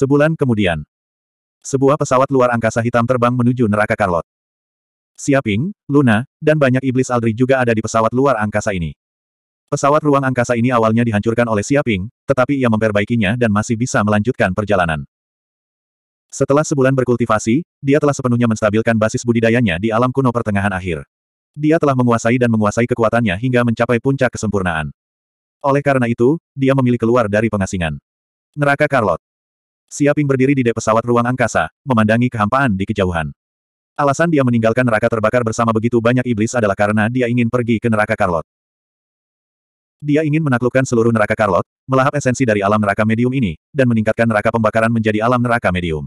Sebulan kemudian, sebuah pesawat luar angkasa hitam terbang menuju neraka Karlot. Siaping, Luna, dan banyak iblis Aldri juga ada di pesawat luar angkasa ini. Pesawat ruang angkasa ini awalnya dihancurkan oleh Siaping, tetapi ia memperbaikinya dan masih bisa melanjutkan perjalanan. Setelah sebulan berkultivasi, dia telah sepenuhnya menstabilkan basis budidayanya di alam kuno pertengahan akhir. Dia telah menguasai dan menguasai kekuatannya hingga mencapai puncak kesempurnaan. Oleh karena itu, dia memilih keluar dari pengasingan. Neraka Karlot. Siaping berdiri di dek pesawat ruang angkasa, memandangi kehampaan di kejauhan. Alasan dia meninggalkan neraka terbakar bersama begitu banyak iblis adalah karena dia ingin pergi ke neraka Carlot. Dia ingin menaklukkan seluruh neraka Carlot, melahap esensi dari alam neraka medium ini, dan meningkatkan neraka pembakaran menjadi alam neraka medium.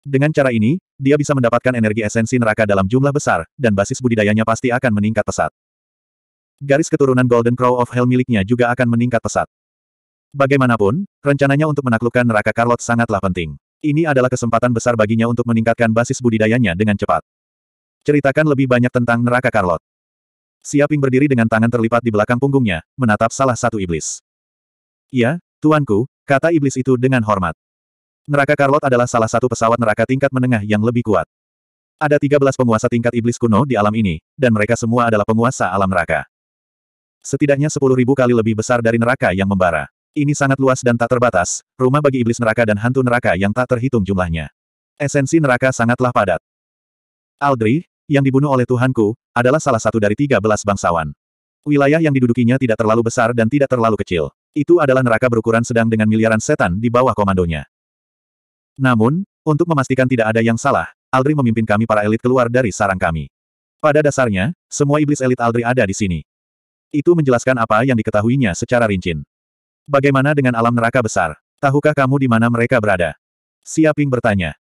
Dengan cara ini, dia bisa mendapatkan energi esensi neraka dalam jumlah besar, dan basis budidayanya pasti akan meningkat pesat. Garis keturunan Golden Crow of Hell miliknya juga akan meningkat pesat. Bagaimanapun, rencananya untuk menaklukkan neraka Carlot sangatlah penting. Ini adalah kesempatan besar baginya untuk meningkatkan basis budidayanya dengan cepat. Ceritakan lebih banyak tentang neraka Carlot. Siaping berdiri dengan tangan terlipat di belakang punggungnya, menatap salah satu iblis. Ya, tuanku, kata iblis itu dengan hormat. Neraka Carlot adalah salah satu pesawat neraka tingkat menengah yang lebih kuat. Ada 13 penguasa tingkat iblis kuno di alam ini, dan mereka semua adalah penguasa alam neraka. Setidaknya 10.000 kali lebih besar dari neraka yang membara. Ini sangat luas dan tak terbatas, rumah bagi iblis neraka dan hantu neraka yang tak terhitung jumlahnya. Esensi neraka sangatlah padat. Aldri, yang dibunuh oleh Tuhanku, adalah salah satu dari tiga belas bangsawan. Wilayah yang didudukinya tidak terlalu besar dan tidak terlalu kecil. Itu adalah neraka berukuran sedang dengan miliaran setan di bawah komandonya. Namun, untuk memastikan tidak ada yang salah, Aldri memimpin kami para elit keluar dari sarang kami. Pada dasarnya, semua iblis elit Aldri ada di sini. Itu menjelaskan apa yang diketahuinya secara rinci. Bagaimana dengan alam neraka besar? Tahukah kamu di mana mereka berada? Siaping bertanya.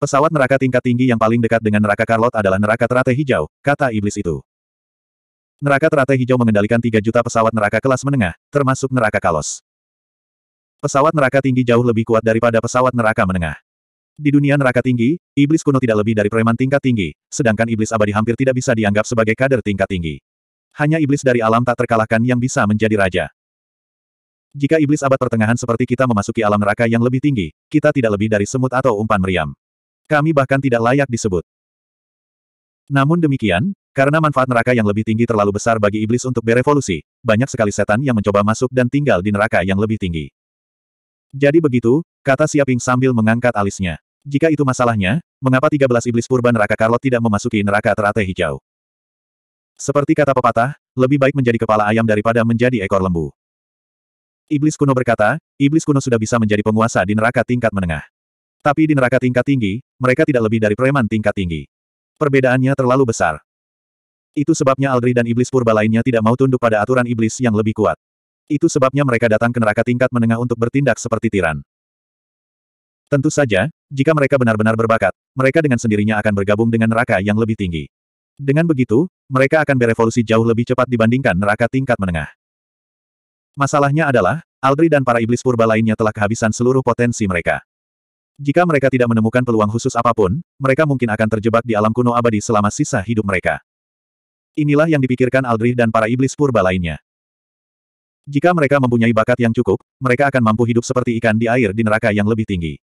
Pesawat neraka tingkat tinggi yang paling dekat dengan neraka Karlot adalah neraka terate hijau, kata iblis itu. Neraka terate hijau mengendalikan 3 juta pesawat neraka kelas menengah, termasuk neraka Kalos. Pesawat neraka tinggi jauh lebih kuat daripada pesawat neraka menengah. Di dunia neraka tinggi, iblis kuno tidak lebih dari preman tingkat tinggi, sedangkan iblis abadi hampir tidak bisa dianggap sebagai kader tingkat tinggi. Hanya iblis dari alam tak terkalahkan yang bisa menjadi raja. Jika iblis abad pertengahan seperti kita memasuki alam neraka yang lebih tinggi, kita tidak lebih dari semut atau umpan meriam. Kami bahkan tidak layak disebut. Namun demikian, karena manfaat neraka yang lebih tinggi terlalu besar bagi iblis untuk berevolusi, banyak sekali setan yang mencoba masuk dan tinggal di neraka yang lebih tinggi. Jadi begitu, kata Siaping sambil mengangkat alisnya. Jika itu masalahnya, mengapa 13 iblis purba neraka Karlot tidak memasuki neraka teratai hijau? Seperti kata pepatah, lebih baik menjadi kepala ayam daripada menjadi ekor lembu. Iblis kuno berkata, iblis kuno sudah bisa menjadi penguasa di neraka tingkat menengah. Tapi di neraka tingkat tinggi, mereka tidak lebih dari preman tingkat tinggi. Perbedaannya terlalu besar. Itu sebabnya Aldri dan iblis purba lainnya tidak mau tunduk pada aturan iblis yang lebih kuat. Itu sebabnya mereka datang ke neraka tingkat menengah untuk bertindak seperti tiran. Tentu saja, jika mereka benar-benar berbakat, mereka dengan sendirinya akan bergabung dengan neraka yang lebih tinggi. Dengan begitu, mereka akan berevolusi jauh lebih cepat dibandingkan neraka tingkat menengah. Masalahnya adalah, Aldri dan para iblis purba lainnya telah kehabisan seluruh potensi mereka. Jika mereka tidak menemukan peluang khusus apapun, mereka mungkin akan terjebak di alam kuno abadi selama sisa hidup mereka. Inilah yang dipikirkan Aldri dan para iblis purba lainnya. Jika mereka mempunyai bakat yang cukup, mereka akan mampu hidup seperti ikan di air di neraka yang lebih tinggi.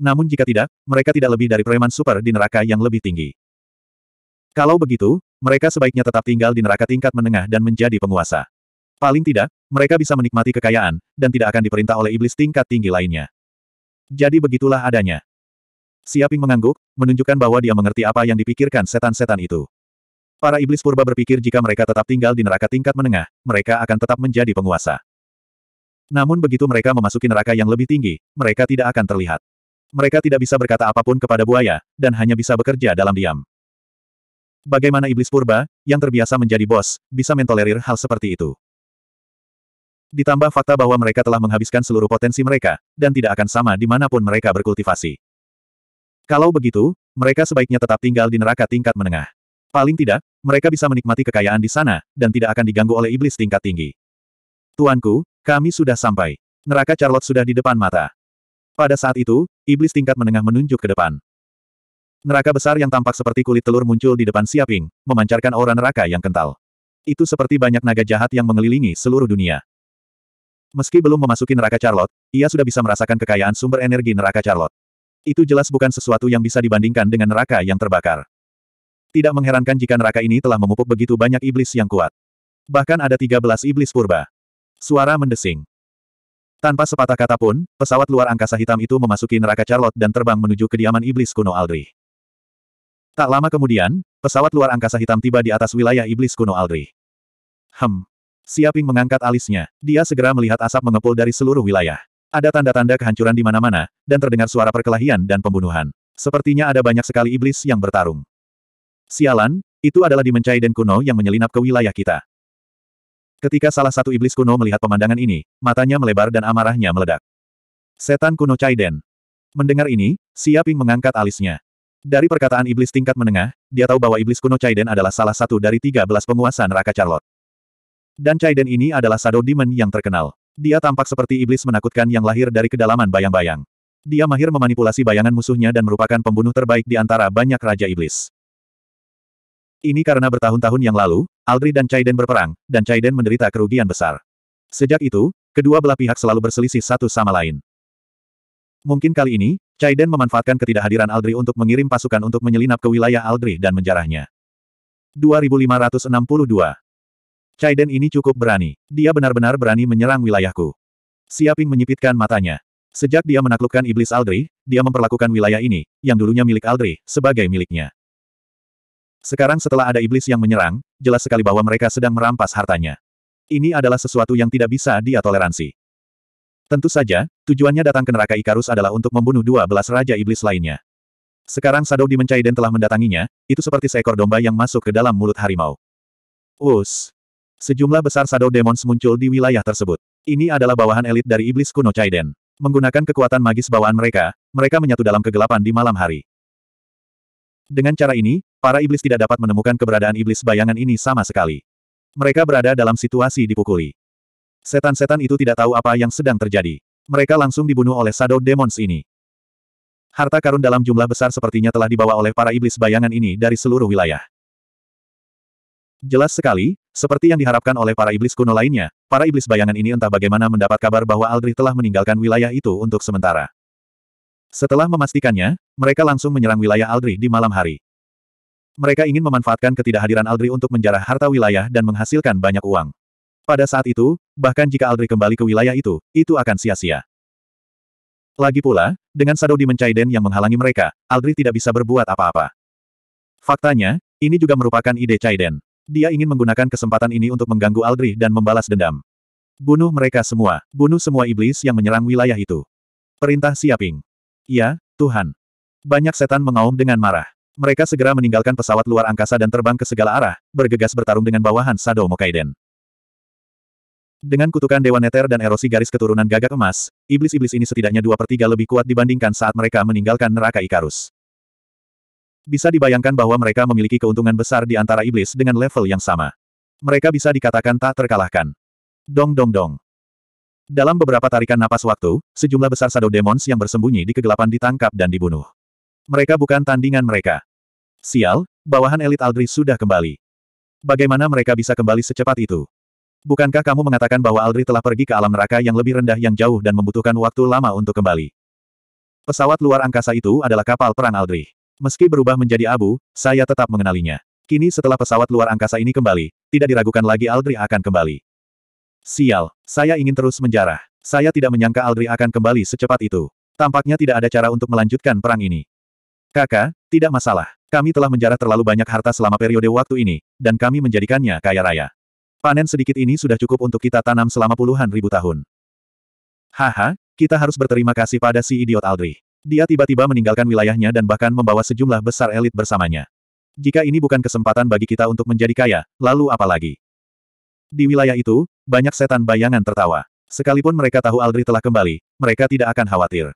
Namun jika tidak, mereka tidak lebih dari preman super di neraka yang lebih tinggi. Kalau begitu, mereka sebaiknya tetap tinggal di neraka tingkat menengah dan menjadi penguasa. Paling tidak, mereka bisa menikmati kekayaan, dan tidak akan diperintah oleh iblis tingkat tinggi lainnya. Jadi begitulah adanya. Siaping mengangguk, menunjukkan bahwa dia mengerti apa yang dipikirkan setan-setan itu. Para iblis purba berpikir jika mereka tetap tinggal di neraka tingkat menengah, mereka akan tetap menjadi penguasa. Namun begitu mereka memasuki neraka yang lebih tinggi, mereka tidak akan terlihat. Mereka tidak bisa berkata apapun kepada buaya, dan hanya bisa bekerja dalam diam. Bagaimana iblis purba, yang terbiasa menjadi bos, bisa mentolerir hal seperti itu? ditambah fakta bahwa mereka telah menghabiskan seluruh potensi mereka, dan tidak akan sama di dimanapun mereka berkultivasi. Kalau begitu, mereka sebaiknya tetap tinggal di neraka tingkat menengah. Paling tidak, mereka bisa menikmati kekayaan di sana, dan tidak akan diganggu oleh iblis tingkat tinggi. Tuanku, kami sudah sampai. Neraka Charlotte sudah di depan mata. Pada saat itu, iblis tingkat menengah menunjuk ke depan. Neraka besar yang tampak seperti kulit telur muncul di depan Siaping, memancarkan aura neraka yang kental. Itu seperti banyak naga jahat yang mengelilingi seluruh dunia. Meski belum memasuki neraka Charlotte, ia sudah bisa merasakan kekayaan sumber energi neraka Charlotte. Itu jelas bukan sesuatu yang bisa dibandingkan dengan neraka yang terbakar. Tidak mengherankan jika neraka ini telah memupuk begitu banyak iblis yang kuat. Bahkan ada 13 iblis purba. Suara mendesing. Tanpa sepatah kata pun, pesawat luar angkasa hitam itu memasuki neraka Charlotte dan terbang menuju kediaman iblis kuno Aldrich. Tak lama kemudian, pesawat luar angkasa hitam tiba di atas wilayah iblis kuno Aldrich. Hem, Siaping mengangkat alisnya. Dia segera melihat asap mengepul dari seluruh wilayah. Ada tanda-tanda kehancuran di mana-mana, dan terdengar suara perkelahian dan pembunuhan. Sepertinya ada banyak sekali iblis yang bertarung. Sialan, itu adalah Dimencai dan kuno yang menyelinap ke wilayah kita. Ketika salah satu iblis kuno melihat pemandangan ini, matanya melebar dan amarahnya meledak. Setan kuno Caiden. Mendengar ini, Siaping mengangkat alisnya. Dari perkataan iblis tingkat menengah, dia tahu bahwa iblis kuno Caiden adalah salah satu dari tiga belas penguasa neraka Charlotte. Dan Chaiden ini adalah Shadow Demon yang terkenal. Dia tampak seperti iblis menakutkan yang lahir dari kedalaman bayang-bayang. Dia mahir memanipulasi bayangan musuhnya dan merupakan pembunuh terbaik di antara banyak raja iblis. Ini karena bertahun-tahun yang lalu, Aldri dan Chaiden berperang, dan Chaiden menderita kerugian besar. Sejak itu, kedua belah pihak selalu berselisih satu sama lain. Mungkin kali ini, Chaiden memanfaatkan ketidakhadiran Aldri untuk mengirim pasukan untuk menyelinap ke wilayah Aldri dan menjarahnya. 2562 Caiden ini cukup berani. Dia benar-benar berani menyerang wilayahku. Siaping menyipitkan matanya. Sejak dia menaklukkan iblis Aldri, dia memperlakukan wilayah ini, yang dulunya milik Aldri, sebagai miliknya. Sekarang setelah ada iblis yang menyerang, jelas sekali bahwa mereka sedang merampas hartanya. Ini adalah sesuatu yang tidak bisa dia toleransi. Tentu saja, tujuannya datang ke neraka Ikarus adalah untuk membunuh dua belas raja iblis lainnya. Sekarang Shadow di Caiden telah mendatanginya, itu seperti seekor domba yang masuk ke dalam mulut harimau. Us! Sejumlah besar Shadow Demons muncul di wilayah tersebut. Ini adalah bawahan elit dari iblis kuno Chaiden. Menggunakan kekuatan magis bawaan mereka, mereka menyatu dalam kegelapan di malam hari. Dengan cara ini, para iblis tidak dapat menemukan keberadaan iblis bayangan ini sama sekali. Mereka berada dalam situasi dipukuli. Setan-setan itu tidak tahu apa yang sedang terjadi. Mereka langsung dibunuh oleh Shadow Demons ini. Harta karun dalam jumlah besar sepertinya telah dibawa oleh para iblis bayangan ini dari seluruh wilayah. Jelas sekali, seperti yang diharapkan oleh para iblis kuno lainnya, para iblis bayangan ini entah bagaimana mendapat kabar bahwa Aldri telah meninggalkan wilayah itu untuk sementara. Setelah memastikannya, mereka langsung menyerang wilayah Aldri di malam hari. Mereka ingin memanfaatkan ketidakhadiran Aldri untuk menjarah harta wilayah dan menghasilkan banyak uang. Pada saat itu, bahkan jika Aldri kembali ke wilayah itu, itu akan sia-sia. Lagi pula, dengan Shadow Demon Chaiden yang menghalangi mereka, Aldri tidak bisa berbuat apa-apa. Faktanya, ini juga merupakan ide Chaiden. Dia ingin menggunakan kesempatan ini untuk mengganggu Aldrich dan membalas dendam. Bunuh mereka semua. Bunuh semua iblis yang menyerang wilayah itu. Perintah Siaping. Ya, Tuhan. Banyak setan mengaum dengan marah. Mereka segera meninggalkan pesawat luar angkasa dan terbang ke segala arah, bergegas bertarung dengan bawahan Sado Mokaiden. Dengan kutukan Dewa Neter dan erosi garis keturunan gagak emas, iblis-iblis ini setidaknya dua per tiga lebih kuat dibandingkan saat mereka meninggalkan neraka Ikarus. Bisa dibayangkan bahwa mereka memiliki keuntungan besar di antara iblis dengan level yang sama. Mereka bisa dikatakan tak terkalahkan. Dong dong dong. Dalam beberapa tarikan napas waktu, sejumlah besar Shadow Demons yang bersembunyi di kegelapan ditangkap dan dibunuh. Mereka bukan tandingan mereka. Sial, bawahan elit Aldri sudah kembali. Bagaimana mereka bisa kembali secepat itu? Bukankah kamu mengatakan bahwa Aldri telah pergi ke alam neraka yang lebih rendah yang jauh dan membutuhkan waktu lama untuk kembali? Pesawat luar angkasa itu adalah kapal perang Aldri. Meski berubah menjadi abu, saya tetap mengenalinya. Kini setelah pesawat luar angkasa ini kembali, tidak diragukan lagi Aldri akan kembali. Sial, saya ingin terus menjarah. Saya tidak menyangka Aldri akan kembali secepat itu. Tampaknya tidak ada cara untuk melanjutkan perang ini. Kakak, tidak masalah. Kami telah menjarah terlalu banyak harta selama periode waktu ini, dan kami menjadikannya kaya raya. Panen sedikit ini sudah cukup untuk kita tanam selama puluhan ribu tahun. Haha, kita harus berterima kasih pada si idiot Aldri. Dia tiba-tiba meninggalkan wilayahnya dan bahkan membawa sejumlah besar elit bersamanya. Jika ini bukan kesempatan bagi kita untuk menjadi kaya, lalu apa lagi? Di wilayah itu, banyak setan bayangan tertawa. Sekalipun mereka tahu Aldri telah kembali, mereka tidak akan khawatir.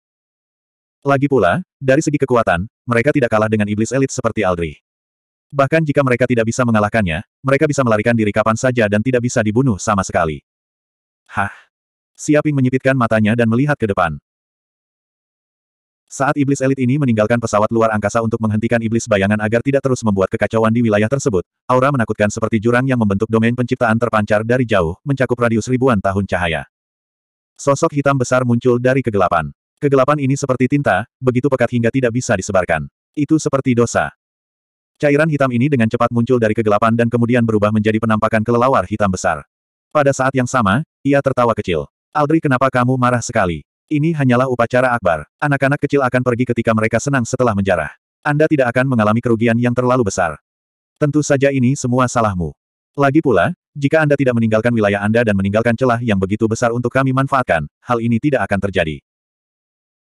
Lagi pula, dari segi kekuatan, mereka tidak kalah dengan iblis elit seperti Aldri. Bahkan jika mereka tidak bisa mengalahkannya, mereka bisa melarikan diri kapan saja dan tidak bisa dibunuh sama sekali. Hah? Siaping menyipitkan matanya dan melihat ke depan. Saat iblis elit ini meninggalkan pesawat luar angkasa untuk menghentikan iblis bayangan agar tidak terus membuat kekacauan di wilayah tersebut, aura menakutkan seperti jurang yang membentuk domain penciptaan terpancar dari jauh, mencakup radius ribuan tahun cahaya. Sosok hitam besar muncul dari kegelapan. Kegelapan ini seperti tinta, begitu pekat hingga tidak bisa disebarkan. Itu seperti dosa. Cairan hitam ini dengan cepat muncul dari kegelapan dan kemudian berubah menjadi penampakan kelelawar hitam besar. Pada saat yang sama, ia tertawa kecil. Aldri kenapa kamu marah sekali? Ini hanyalah upacara akbar. Anak-anak kecil akan pergi ketika mereka senang setelah menjarah. Anda tidak akan mengalami kerugian yang terlalu besar. Tentu saja ini semua salahmu. Lagi pula, jika Anda tidak meninggalkan wilayah Anda dan meninggalkan celah yang begitu besar untuk kami manfaatkan, hal ini tidak akan terjadi.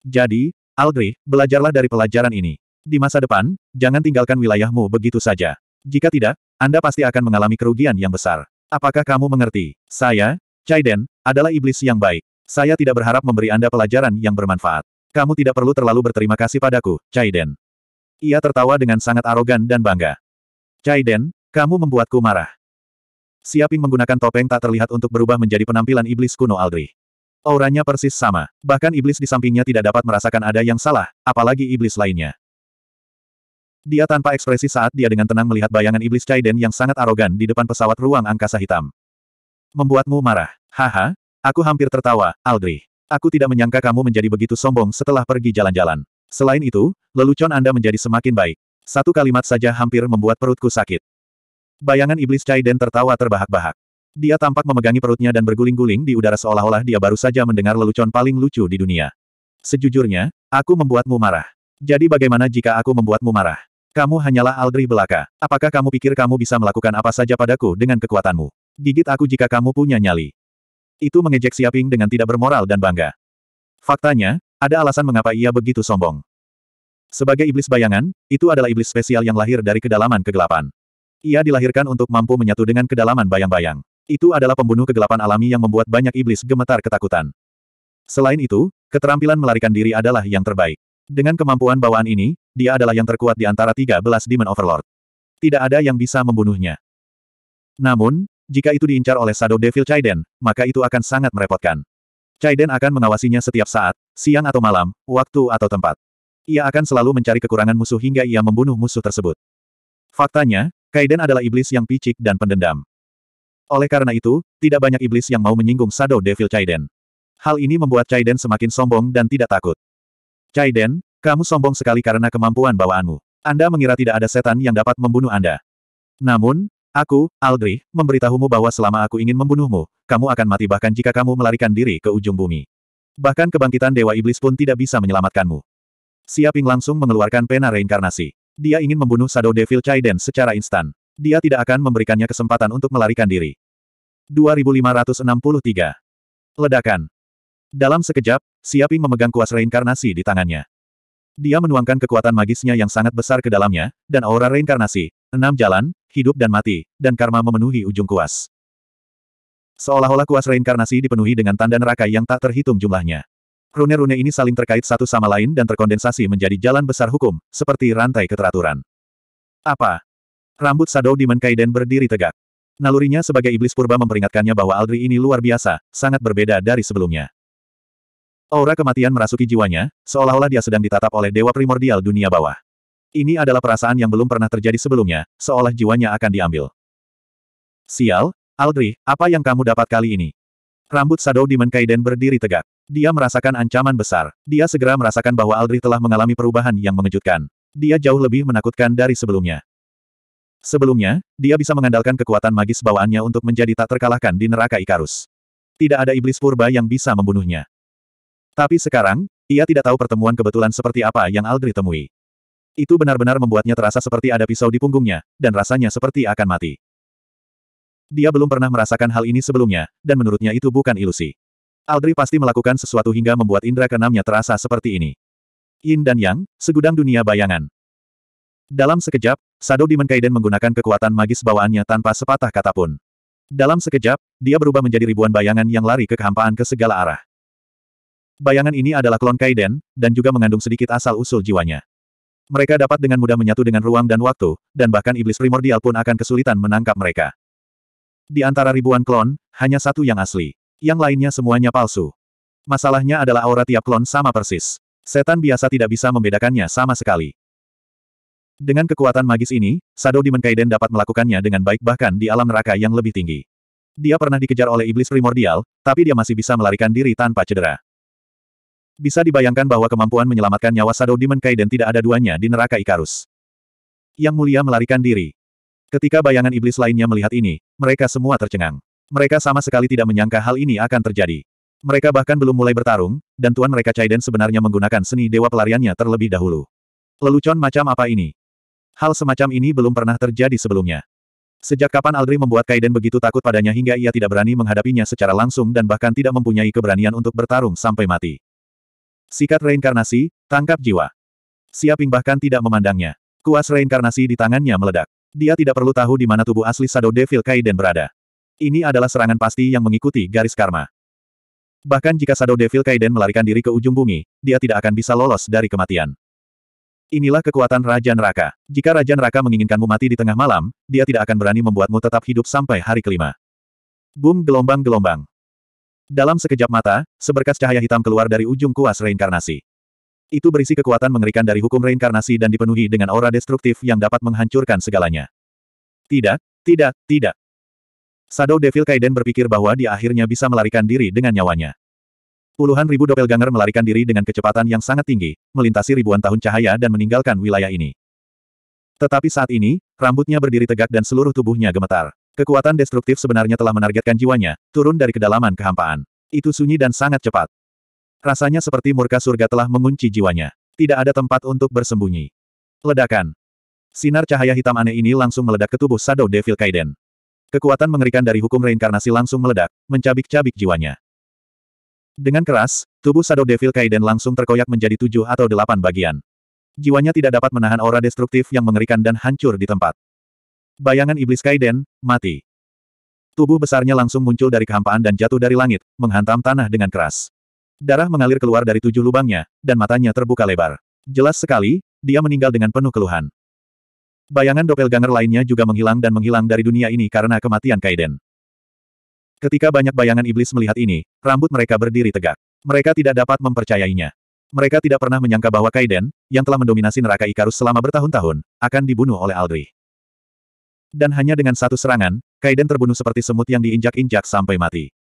Jadi, Aldrich, belajarlah dari pelajaran ini. Di masa depan, jangan tinggalkan wilayahmu begitu saja. Jika tidak, Anda pasti akan mengalami kerugian yang besar. Apakah kamu mengerti? Saya, Chaiden, adalah iblis yang baik. Saya tidak berharap memberi Anda pelajaran yang bermanfaat. Kamu tidak perlu terlalu berterima kasih padaku, Caiden. Ia tertawa dengan sangat arogan dan bangga. Caiden, kamu membuatku marah. Siaping menggunakan topeng tak terlihat untuk berubah menjadi penampilan iblis kuno Aldri. Auranya persis sama, bahkan iblis di sampingnya tidak dapat merasakan ada yang salah, apalagi iblis lainnya. Dia tanpa ekspresi saat dia dengan tenang melihat bayangan iblis Caiden yang sangat arogan di depan pesawat ruang angkasa hitam. Membuatmu marah. Haha, Aku hampir tertawa, Aldri. Aku tidak menyangka kamu menjadi begitu sombong setelah pergi jalan-jalan. Selain itu, lelucon Anda menjadi semakin baik. Satu kalimat saja hampir membuat perutku sakit. Bayangan iblis Caiden tertawa terbahak-bahak. Dia tampak memegangi perutnya dan berguling-guling di udara seolah-olah dia baru saja mendengar lelucon paling lucu di dunia. Sejujurnya, aku membuatmu marah. Jadi bagaimana jika aku membuatmu marah? Kamu hanyalah Aldri belaka. Apakah kamu pikir kamu bisa melakukan apa saja padaku dengan kekuatanmu? Gigit aku jika kamu punya nyali. Itu mengejek Siaping dengan tidak bermoral dan bangga. Faktanya, ada alasan mengapa ia begitu sombong. Sebagai iblis bayangan, itu adalah iblis spesial yang lahir dari kedalaman kegelapan. Ia dilahirkan untuk mampu menyatu dengan kedalaman bayang-bayang. Itu adalah pembunuh kegelapan alami yang membuat banyak iblis gemetar ketakutan. Selain itu, keterampilan melarikan diri adalah yang terbaik. Dengan kemampuan bawaan ini, dia adalah yang terkuat di antara 13 Demon Overlord. Tidak ada yang bisa membunuhnya. Namun, jika itu diincar oleh Shadow Devil Chaiden, maka itu akan sangat merepotkan. Chaiden akan mengawasinya setiap saat, siang atau malam, waktu atau tempat. Ia akan selalu mencari kekurangan musuh hingga ia membunuh musuh tersebut. Faktanya, Kaiden adalah iblis yang picik dan pendendam. Oleh karena itu, tidak banyak iblis yang mau menyinggung Shadow Devil Chaiden. Hal ini membuat Chaiden semakin sombong dan tidak takut. Chaiden, kamu sombong sekali karena kemampuan bawaanmu. Anda mengira tidak ada setan yang dapat membunuh Anda. Namun, Aku, Aldrich, memberitahumu bahwa selama aku ingin membunuhmu, kamu akan mati bahkan jika kamu melarikan diri ke ujung bumi. Bahkan kebangkitan Dewa Iblis pun tidak bisa menyelamatkanmu. Siaping langsung mengeluarkan pena reinkarnasi. Dia ingin membunuh Shadow Devil Chaiden secara instan. Dia tidak akan memberikannya kesempatan untuk melarikan diri. 2563. Ledakan. Dalam sekejap, Siaping memegang kuas reinkarnasi di tangannya. Dia menuangkan kekuatan magisnya yang sangat besar ke dalamnya, dan aura reinkarnasi, enam jalan, hidup dan mati, dan karma memenuhi ujung kuas. Seolah-olah kuas reinkarnasi dipenuhi dengan tanda neraka yang tak terhitung jumlahnya. Rune-rune ini saling terkait satu sama lain dan terkondensasi menjadi jalan besar hukum, seperti rantai keteraturan. Apa? Rambut Shadow Demon Kaiden berdiri tegak. Nalurinya sebagai iblis purba memperingatkannya bahwa Aldri ini luar biasa, sangat berbeda dari sebelumnya. Aura kematian merasuki jiwanya, seolah-olah dia sedang ditatap oleh dewa primordial dunia bawah. Ini adalah perasaan yang belum pernah terjadi sebelumnya, seolah jiwanya akan diambil. Sial, Aldri, apa yang kamu dapat kali ini? Rambut Shadow Demon Kaiden berdiri tegak. Dia merasakan ancaman besar. Dia segera merasakan bahwa Aldri telah mengalami perubahan yang mengejutkan. Dia jauh lebih menakutkan dari sebelumnya. Sebelumnya, dia bisa mengandalkan kekuatan magis bawaannya untuk menjadi tak terkalahkan di neraka Ikarus. Tidak ada iblis purba yang bisa membunuhnya. Tapi sekarang, ia tidak tahu pertemuan kebetulan seperti apa yang Aldri temui. Itu benar-benar membuatnya terasa seperti ada pisau di punggungnya, dan rasanya seperti akan mati. Dia belum pernah merasakan hal ini sebelumnya, dan menurutnya itu bukan ilusi. Aldri pasti melakukan sesuatu hingga membuat indera keenamnya terasa seperti ini. Yin dan Yang, segudang dunia bayangan. Dalam sekejap, Sado Demon Kaiden menggunakan kekuatan magis bawaannya tanpa sepatah kata pun. Dalam sekejap, dia berubah menjadi ribuan bayangan yang lari ke kehampaan ke segala arah. Bayangan ini adalah klon Kaiden, dan juga mengandung sedikit asal-usul jiwanya. Mereka dapat dengan mudah menyatu dengan ruang dan waktu, dan bahkan iblis primordial pun akan kesulitan menangkap mereka. Di antara ribuan klon, hanya satu yang asli. Yang lainnya semuanya palsu. Masalahnya adalah aura tiap klon sama persis. Setan biasa tidak bisa membedakannya sama sekali. Dengan kekuatan magis ini, Sado di Kaiden dapat melakukannya dengan baik bahkan di alam neraka yang lebih tinggi. Dia pernah dikejar oleh iblis primordial, tapi dia masih bisa melarikan diri tanpa cedera. Bisa dibayangkan bahwa kemampuan menyelamatkan nyawa Shadow Demon Kaiden tidak ada duanya di neraka Ikarus. Yang mulia melarikan diri. Ketika bayangan iblis lainnya melihat ini, mereka semua tercengang. Mereka sama sekali tidak menyangka hal ini akan terjadi. Mereka bahkan belum mulai bertarung, dan tuan mereka Caiden sebenarnya menggunakan seni dewa pelariannya terlebih dahulu. Lelucon macam apa ini? Hal semacam ini belum pernah terjadi sebelumnya. Sejak kapan Aldri membuat Kaiden begitu takut padanya hingga ia tidak berani menghadapinya secara langsung dan bahkan tidak mempunyai keberanian untuk bertarung sampai mati. Sikat reinkarnasi, tangkap jiwa. Siaping bahkan tidak memandangnya. Kuas reinkarnasi di tangannya meledak. Dia tidak perlu tahu di mana tubuh asli Shadow Devil Kaiden berada. Ini adalah serangan pasti yang mengikuti garis karma. Bahkan jika Shadow Devil Kaiden melarikan diri ke ujung bumi, dia tidak akan bisa lolos dari kematian. Inilah kekuatan Raja Neraka. Jika Raja Neraka menginginkanmu mati di tengah malam, dia tidak akan berani membuatmu tetap hidup sampai hari kelima. Boom gelombang-gelombang. Dalam sekejap mata, seberkas cahaya hitam keluar dari ujung kuas reinkarnasi. Itu berisi kekuatan mengerikan dari hukum reinkarnasi dan dipenuhi dengan aura destruktif yang dapat menghancurkan segalanya. Tidak, tidak, tidak. Shadow Devil Kaiden berpikir bahwa dia akhirnya bisa melarikan diri dengan nyawanya. Puluhan ribu doppelganger melarikan diri dengan kecepatan yang sangat tinggi, melintasi ribuan tahun cahaya dan meninggalkan wilayah ini. Tetapi saat ini, rambutnya berdiri tegak dan seluruh tubuhnya gemetar. Kekuatan destruktif sebenarnya telah menargetkan jiwanya, turun dari kedalaman kehampaan. Itu sunyi dan sangat cepat. Rasanya seperti murka surga telah mengunci jiwanya. Tidak ada tempat untuk bersembunyi. Ledakan. Sinar cahaya hitam aneh ini langsung meledak ke tubuh Shadow Devil Kaiden. Kekuatan mengerikan dari hukum reinkarnasi langsung meledak, mencabik-cabik jiwanya. Dengan keras, tubuh Shadow Devil Kaiden langsung terkoyak menjadi tujuh atau delapan bagian. Jiwanya tidak dapat menahan aura destruktif yang mengerikan dan hancur di tempat. Bayangan iblis Kaiden, mati. Tubuh besarnya langsung muncul dari kehampaan dan jatuh dari langit, menghantam tanah dengan keras. Darah mengalir keluar dari tujuh lubangnya, dan matanya terbuka lebar. Jelas sekali, dia meninggal dengan penuh keluhan. Bayangan doppelganger lainnya juga menghilang dan menghilang dari dunia ini karena kematian Kaiden. Ketika banyak bayangan iblis melihat ini, rambut mereka berdiri tegak. Mereka tidak dapat mempercayainya. Mereka tidak pernah menyangka bahwa Kaiden, yang telah mendominasi neraka Ikarus selama bertahun-tahun, akan dibunuh oleh Aldrich. Dan hanya dengan satu serangan, Kaiden terbunuh seperti semut yang diinjak-injak sampai mati.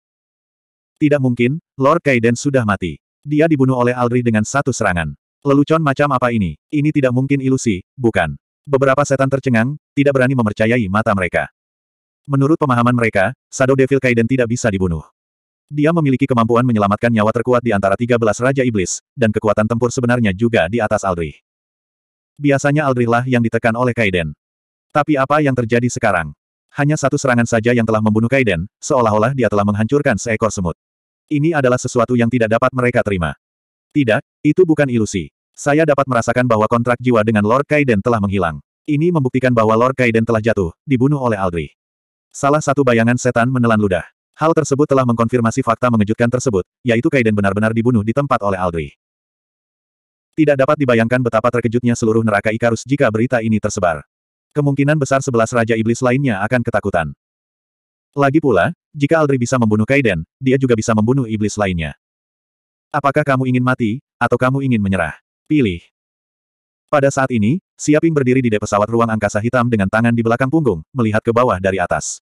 Tidak mungkin, Lord Kaiden sudah mati. Dia dibunuh oleh Aldri dengan satu serangan. Lelucon macam apa ini? Ini tidak mungkin ilusi, bukan? Beberapa setan tercengang, tidak berani mempercayai mata mereka. Menurut pemahaman mereka, Shadow Devil Kaiden tidak bisa dibunuh. Dia memiliki kemampuan menyelamatkan nyawa terkuat di antara 13 Raja Iblis, dan kekuatan tempur sebenarnya juga di atas Aldri. Biasanya Aldri lah yang ditekan oleh Kaiden. Tapi apa yang terjadi sekarang? Hanya satu serangan saja yang telah membunuh Kaiden, seolah-olah dia telah menghancurkan seekor semut. Ini adalah sesuatu yang tidak dapat mereka terima. Tidak, itu bukan ilusi. Saya dapat merasakan bahwa kontrak jiwa dengan Lord Kaiden telah menghilang. Ini membuktikan bahwa Lord Kaiden telah jatuh, dibunuh oleh Aldri. Salah satu bayangan setan menelan ludah. Hal tersebut telah mengkonfirmasi fakta mengejutkan tersebut, yaitu Kaiden benar-benar dibunuh di tempat oleh Aldri. Tidak dapat dibayangkan betapa terkejutnya seluruh neraka Ikarus jika berita ini tersebar. Kemungkinan besar sebelas Raja Iblis lainnya akan ketakutan. Lagi pula, jika Aldri bisa membunuh Kaiden, dia juga bisa membunuh iblis lainnya. Apakah kamu ingin mati, atau kamu ingin menyerah? Pilih. Pada saat ini, Siaping berdiri di dek pesawat ruang angkasa hitam dengan tangan di belakang punggung, melihat ke bawah dari atas.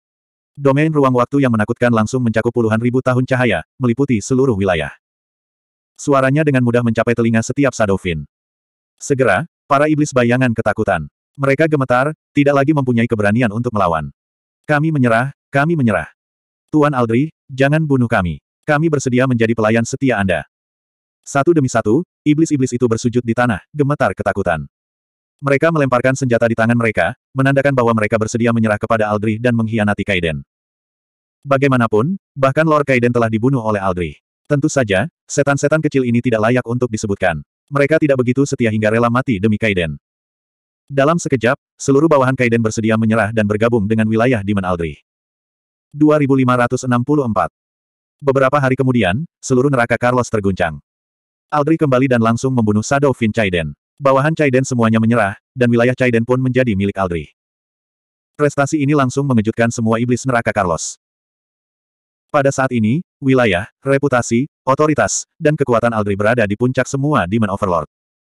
Domain ruang waktu yang menakutkan langsung mencakup puluhan ribu tahun cahaya, meliputi seluruh wilayah. Suaranya dengan mudah mencapai telinga setiap sadovin. Segera, para iblis bayangan ketakutan. Mereka gemetar, tidak lagi mempunyai keberanian untuk melawan. Kami menyerah, kami menyerah. Tuan Aldri, jangan bunuh kami. Kami bersedia menjadi pelayan setia Anda. Satu demi satu, iblis-iblis itu bersujud di tanah, gemetar ketakutan. Mereka melemparkan senjata di tangan mereka, menandakan bahwa mereka bersedia menyerah kepada Aldri dan mengkhianati Kaiden. Bagaimanapun, bahkan Lord Kaiden telah dibunuh oleh Aldri. Tentu saja, setan-setan kecil ini tidak layak untuk disebutkan. Mereka tidak begitu setia hingga rela mati demi Kaiden. Dalam sekejap, seluruh bawahan Kaiden bersedia menyerah dan bergabung dengan wilayah Demon Aldri. 2564 Beberapa hari kemudian, seluruh neraka Carlos terguncang. Aldri kembali dan langsung membunuh Shadow Fin Chaiden. Bawahan Chaiden semuanya menyerah, dan wilayah Chaiden pun menjadi milik Aldri. Prestasi ini langsung mengejutkan semua iblis neraka Carlos. Pada saat ini, wilayah, reputasi, otoritas, dan kekuatan Aldri berada di puncak semua Demon Overlord.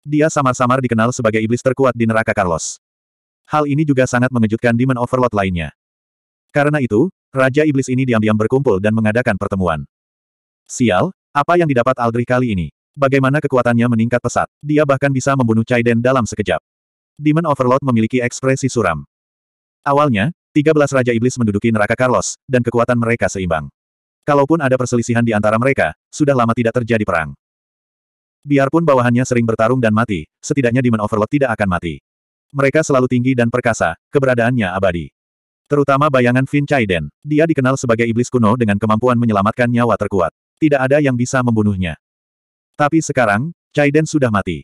Dia samar-samar dikenal sebagai iblis terkuat di neraka Carlos. Hal ini juga sangat mengejutkan Demon Overlord lainnya. Karena itu, Raja Iblis ini diam-diam berkumpul dan mengadakan pertemuan. Sial, apa yang didapat Aldri kali ini? Bagaimana kekuatannya meningkat pesat? Dia bahkan bisa membunuh Chaiden dalam sekejap. Demon Overlord memiliki ekspresi suram. Awalnya, 13 Raja Iblis menduduki neraka Carlos, dan kekuatan mereka seimbang. Kalaupun ada perselisihan di antara mereka, sudah lama tidak terjadi perang. Biarpun bawahannya sering bertarung dan mati, setidaknya Demon Overlord tidak akan mati. Mereka selalu tinggi dan perkasa, keberadaannya abadi. Terutama bayangan Fin Chaiden. Dia dikenal sebagai iblis kuno dengan kemampuan menyelamatkan nyawa terkuat. Tidak ada yang bisa membunuhnya. Tapi sekarang, Chaiden sudah mati.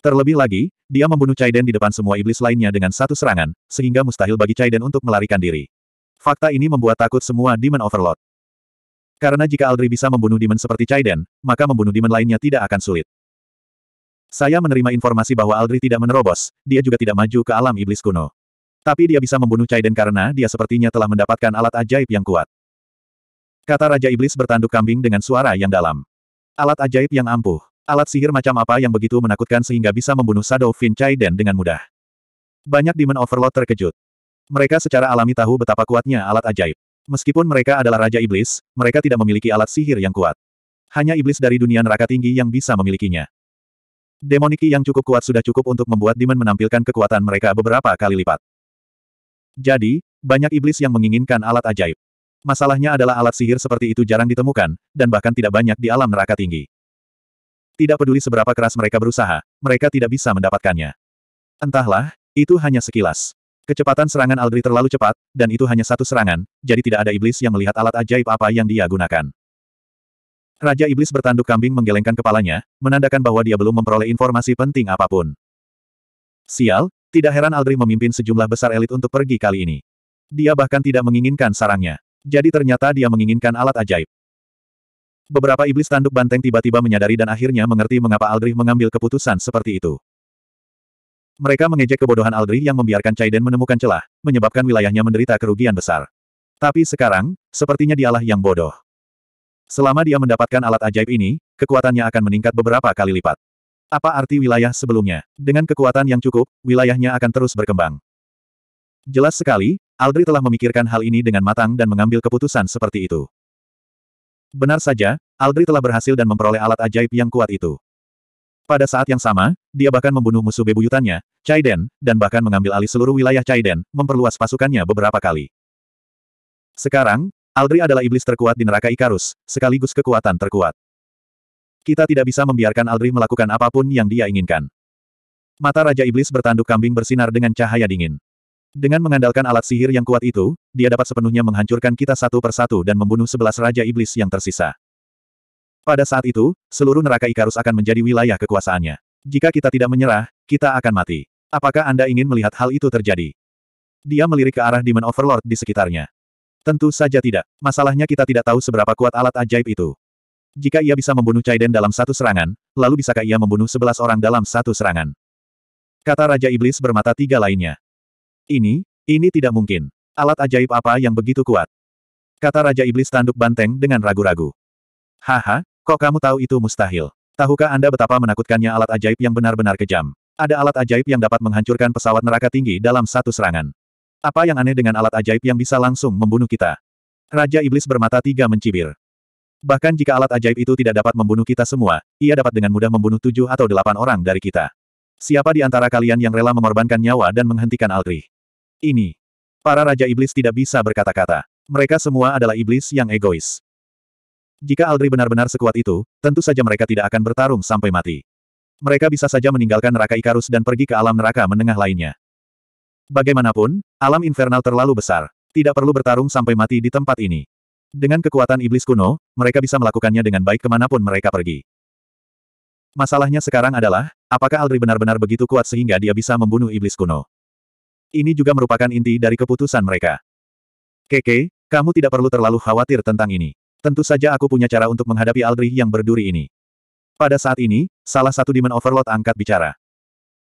Terlebih lagi, dia membunuh Chaiden di depan semua iblis lainnya dengan satu serangan, sehingga mustahil bagi Chaiden untuk melarikan diri. Fakta ini membuat takut semua Demon Overlord. Karena jika Aldri bisa membunuh demon seperti Chaiden, maka membunuh demon lainnya tidak akan sulit. Saya menerima informasi bahwa Aldri tidak menerobos, dia juga tidak maju ke alam iblis kuno. Tapi dia bisa membunuh Chaiden karena dia sepertinya telah mendapatkan alat ajaib yang kuat. Kata Raja Iblis bertanduk kambing dengan suara yang dalam. Alat ajaib yang ampuh. Alat sihir macam apa yang begitu menakutkan sehingga bisa membunuh Shadow Fin Chaiden dengan mudah. Banyak Demon Overlord terkejut. Mereka secara alami tahu betapa kuatnya alat ajaib. Meskipun mereka adalah Raja Iblis, mereka tidak memiliki alat sihir yang kuat. Hanya iblis dari dunia neraka tinggi yang bisa memilikinya. Demoniki yang cukup kuat sudah cukup untuk membuat Demon menampilkan kekuatan mereka beberapa kali lipat. Jadi, banyak iblis yang menginginkan alat ajaib. Masalahnya adalah alat sihir seperti itu jarang ditemukan, dan bahkan tidak banyak di alam neraka tinggi. Tidak peduli seberapa keras mereka berusaha, mereka tidak bisa mendapatkannya. Entahlah, itu hanya sekilas. Kecepatan serangan Aldri terlalu cepat, dan itu hanya satu serangan, jadi tidak ada iblis yang melihat alat ajaib apa yang dia gunakan. Raja Iblis bertanduk kambing menggelengkan kepalanya, menandakan bahwa dia belum memperoleh informasi penting apapun. Sial, tidak heran Aldri memimpin sejumlah besar elit untuk pergi kali ini. Dia bahkan tidak menginginkan sarangnya. Jadi ternyata dia menginginkan alat ajaib. Beberapa iblis tanduk banteng tiba-tiba menyadari dan akhirnya mengerti mengapa Aldri mengambil keputusan seperti itu. Mereka mengejek kebodohan Aldri yang membiarkan Caiden menemukan celah, menyebabkan wilayahnya menderita kerugian besar. Tapi sekarang, sepertinya dialah yang bodoh. Selama dia mendapatkan alat ajaib ini, kekuatannya akan meningkat beberapa kali lipat. Apa arti wilayah sebelumnya? Dengan kekuatan yang cukup, wilayahnya akan terus berkembang. Jelas sekali, Aldri telah memikirkan hal ini dengan matang dan mengambil keputusan seperti itu. Benar saja, Aldri telah berhasil dan memperoleh alat ajaib yang kuat itu. Pada saat yang sama, dia bahkan membunuh musuh bebuyutannya, Chaiden, dan bahkan mengambil alih seluruh wilayah Chaiden, memperluas pasukannya beberapa kali. Sekarang, Aldri adalah iblis terkuat di neraka Ikarus, sekaligus kekuatan terkuat. Kita tidak bisa membiarkan Aldri melakukan apapun yang dia inginkan. Mata Raja Iblis bertanduk kambing bersinar dengan cahaya dingin. Dengan mengandalkan alat sihir yang kuat itu, dia dapat sepenuhnya menghancurkan kita satu persatu dan membunuh sebelas Raja Iblis yang tersisa. Pada saat itu, seluruh neraka Ikarus akan menjadi wilayah kekuasaannya. Jika kita tidak menyerah, kita akan mati. Apakah Anda ingin melihat hal itu terjadi? Dia melirik ke arah Demon Overlord di sekitarnya. Tentu saja tidak. Masalahnya kita tidak tahu seberapa kuat alat ajaib itu. Jika ia bisa membunuh Caiden dalam satu serangan, lalu bisakah ia membunuh sebelas orang dalam satu serangan? Kata Raja Iblis bermata tiga lainnya. Ini, ini tidak mungkin. Alat ajaib apa yang begitu kuat? Kata Raja Iblis tanduk banteng dengan ragu-ragu. Haha, Kok kamu tahu itu mustahil? Tahukah Anda betapa menakutkannya alat ajaib yang benar-benar kejam? Ada alat ajaib yang dapat menghancurkan pesawat neraka tinggi dalam satu serangan. Apa yang aneh dengan alat ajaib yang bisa langsung membunuh kita? Raja Iblis bermata tiga mencibir. Bahkan jika alat ajaib itu tidak dapat membunuh kita semua, ia dapat dengan mudah membunuh tujuh atau delapan orang dari kita. Siapa di antara kalian yang rela mengorbankan nyawa dan menghentikan Altri? Ini. Para Raja Iblis tidak bisa berkata-kata. Mereka semua adalah iblis yang egois. Jika Aldri benar-benar sekuat itu, tentu saja mereka tidak akan bertarung sampai mati. Mereka bisa saja meninggalkan neraka Ikarus dan pergi ke alam neraka menengah lainnya. Bagaimanapun, alam infernal terlalu besar. Tidak perlu bertarung sampai mati di tempat ini. Dengan kekuatan iblis kuno, mereka bisa melakukannya dengan baik kemanapun mereka pergi. Masalahnya sekarang adalah, apakah Aldri benar-benar begitu kuat sehingga dia bisa membunuh iblis kuno? Ini juga merupakan inti dari keputusan mereka. Keke, kamu tidak perlu terlalu khawatir tentang ini. Tentu saja aku punya cara untuk menghadapi Aldrich yang berduri ini. Pada saat ini, salah satu Demon Overlord angkat bicara.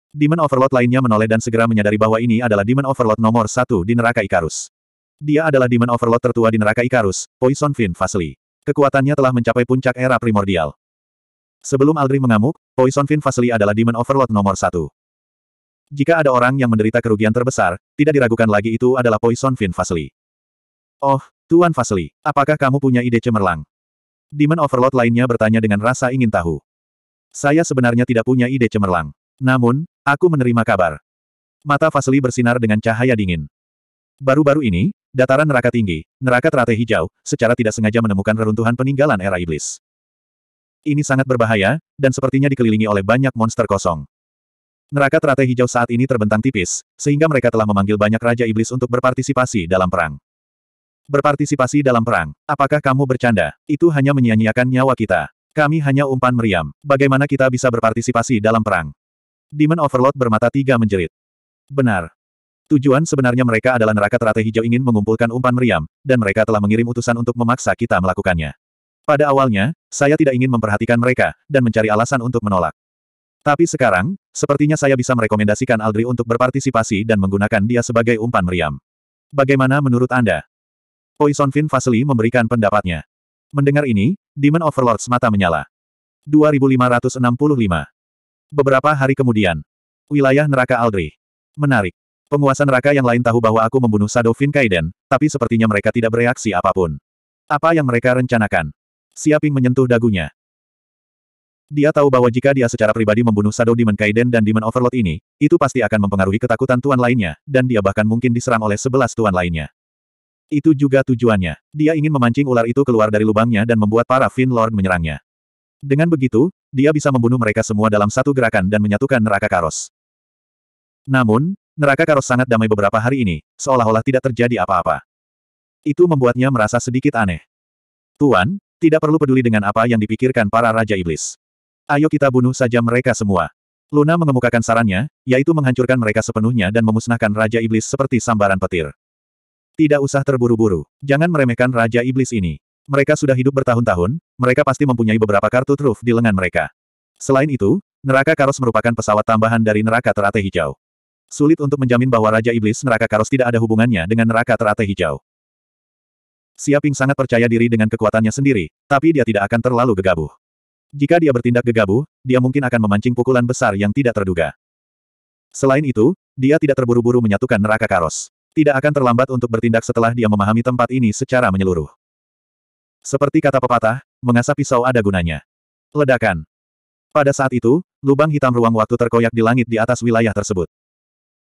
Demon Overlord lainnya menoleh dan segera menyadari bahwa ini adalah Demon Overlord nomor satu di neraka Ikarus. Dia adalah Demon Overlord tertua di neraka Ikarus, Poison Fin Fasli. Kekuatannya telah mencapai puncak era primordial. Sebelum Aldrich mengamuk, Poison Fin Fasli adalah Demon Overlord nomor satu. Jika ada orang yang menderita kerugian terbesar, tidak diragukan lagi itu adalah Poison Fin Fasli. Oh, Tuan Fasli, apakah kamu punya ide cemerlang? Demon Overlord lainnya bertanya dengan rasa ingin tahu. Saya sebenarnya tidak punya ide cemerlang. Namun, aku menerima kabar. Mata Fasli bersinar dengan cahaya dingin. Baru-baru ini, dataran neraka tinggi, neraka teratai hijau, secara tidak sengaja menemukan reruntuhan peninggalan era iblis. Ini sangat berbahaya, dan sepertinya dikelilingi oleh banyak monster kosong. Neraka teratai hijau saat ini terbentang tipis, sehingga mereka telah memanggil banyak raja iblis untuk berpartisipasi dalam perang. Berpartisipasi dalam perang. Apakah kamu bercanda? Itu hanya menyia-nyiakan nyawa kita. Kami hanya umpan meriam. Bagaimana kita bisa berpartisipasi dalam perang? Demon Overlord bermata tiga menjerit. Benar. Tujuan sebenarnya mereka adalah neraka teratai hijau ingin mengumpulkan umpan meriam, dan mereka telah mengirim utusan untuk memaksa kita melakukannya. Pada awalnya, saya tidak ingin memperhatikan mereka, dan mencari alasan untuk menolak. Tapi sekarang, sepertinya saya bisa merekomendasikan Aldri untuk berpartisipasi dan menggunakan dia sebagai umpan meriam. Bagaimana menurut Anda? Fin Vasily memberikan pendapatnya. Mendengar ini, Demon Overlord semata menyala. 2565. Beberapa hari kemudian. Wilayah neraka Aldri. Menarik. Penguasa neraka yang lain tahu bahwa aku membunuh Shadow Fin Kaiden, tapi sepertinya mereka tidak bereaksi apapun. Apa yang mereka rencanakan? Siaping menyentuh dagunya. Dia tahu bahwa jika dia secara pribadi membunuh Shadow Demon Kaiden dan Demon Overlord ini, itu pasti akan mempengaruhi ketakutan tuan lainnya, dan dia bahkan mungkin diserang oleh sebelas tuan lainnya. Itu juga tujuannya. Dia ingin memancing ular itu keluar dari lubangnya dan membuat para Fin Lord menyerangnya. Dengan begitu, dia bisa membunuh mereka semua dalam satu gerakan dan menyatukan neraka Karos. Namun, neraka Karos sangat damai beberapa hari ini, seolah-olah tidak terjadi apa-apa. Itu membuatnya merasa sedikit aneh. Tuan, tidak perlu peduli dengan apa yang dipikirkan para Raja Iblis. Ayo kita bunuh saja mereka semua. Luna mengemukakan sarannya, yaitu menghancurkan mereka sepenuhnya dan memusnahkan Raja Iblis seperti sambaran petir. Tidak usah terburu-buru. Jangan meremehkan Raja Iblis ini. Mereka sudah hidup bertahun-tahun, mereka pasti mempunyai beberapa kartu truf di lengan mereka. Selain itu, neraka karos merupakan pesawat tambahan dari neraka teratai hijau. Sulit untuk menjamin bahwa Raja Iblis neraka karos tidak ada hubungannya dengan neraka teratai hijau. Siaping sangat percaya diri dengan kekuatannya sendiri, tapi dia tidak akan terlalu gegabah. Jika dia bertindak gegabah, dia mungkin akan memancing pukulan besar yang tidak terduga. Selain itu, dia tidak terburu-buru menyatukan neraka karos. Tidak akan terlambat untuk bertindak setelah dia memahami tempat ini secara menyeluruh. Seperti kata pepatah, mengasah pisau ada gunanya. Ledakan. Pada saat itu, lubang hitam ruang waktu terkoyak di langit di atas wilayah tersebut.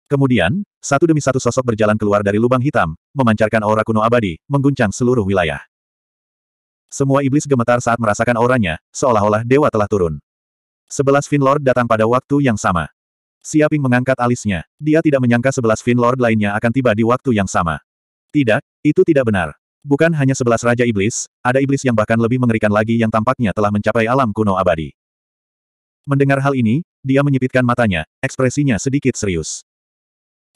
Kemudian, satu demi satu sosok berjalan keluar dari lubang hitam, memancarkan aura kuno abadi, mengguncang seluruh wilayah. Semua iblis gemetar saat merasakan auranya, seolah-olah dewa telah turun. Sebelas Finlord datang pada waktu yang sama. Siaping mengangkat alisnya. Dia tidak menyangka sebelas Fin Lord lainnya akan tiba di waktu yang sama. Tidak, itu tidak benar. Bukan hanya sebelas Raja Iblis, ada iblis yang bahkan lebih mengerikan lagi yang tampaknya telah mencapai alam kuno abadi. Mendengar hal ini, dia menyipitkan matanya, ekspresinya sedikit serius.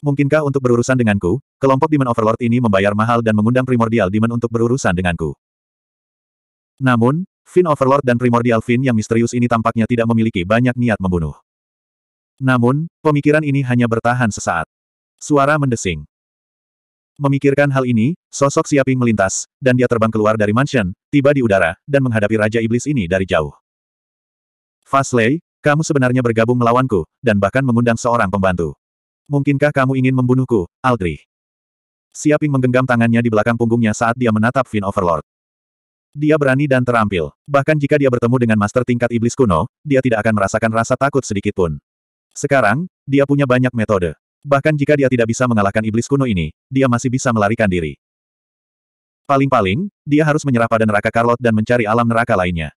Mungkinkah untuk berurusan denganku, kelompok Demon Overlord ini membayar mahal dan mengundang Primordial Demon untuk berurusan denganku. Namun, Fin Overlord dan Primordial Fin yang misterius ini tampaknya tidak memiliki banyak niat membunuh. Namun, pemikiran ini hanya bertahan sesaat. Suara mendesing. Memikirkan hal ini, sosok Siaping melintas, dan dia terbang keluar dari mansion, tiba di udara, dan menghadapi Raja Iblis ini dari jauh. Fasley, kamu sebenarnya bergabung melawanku, dan bahkan mengundang seorang pembantu. Mungkinkah kamu ingin membunuhku, Aldrich? Siaping menggenggam tangannya di belakang punggungnya saat dia menatap Finn Overlord. Dia berani dan terampil. Bahkan jika dia bertemu dengan master tingkat iblis kuno, dia tidak akan merasakan rasa takut sedikitpun. Sekarang, dia punya banyak metode. Bahkan jika dia tidak bisa mengalahkan iblis kuno ini, dia masih bisa melarikan diri. Paling-paling, dia harus menyerah pada neraka Carlot dan mencari alam neraka lainnya.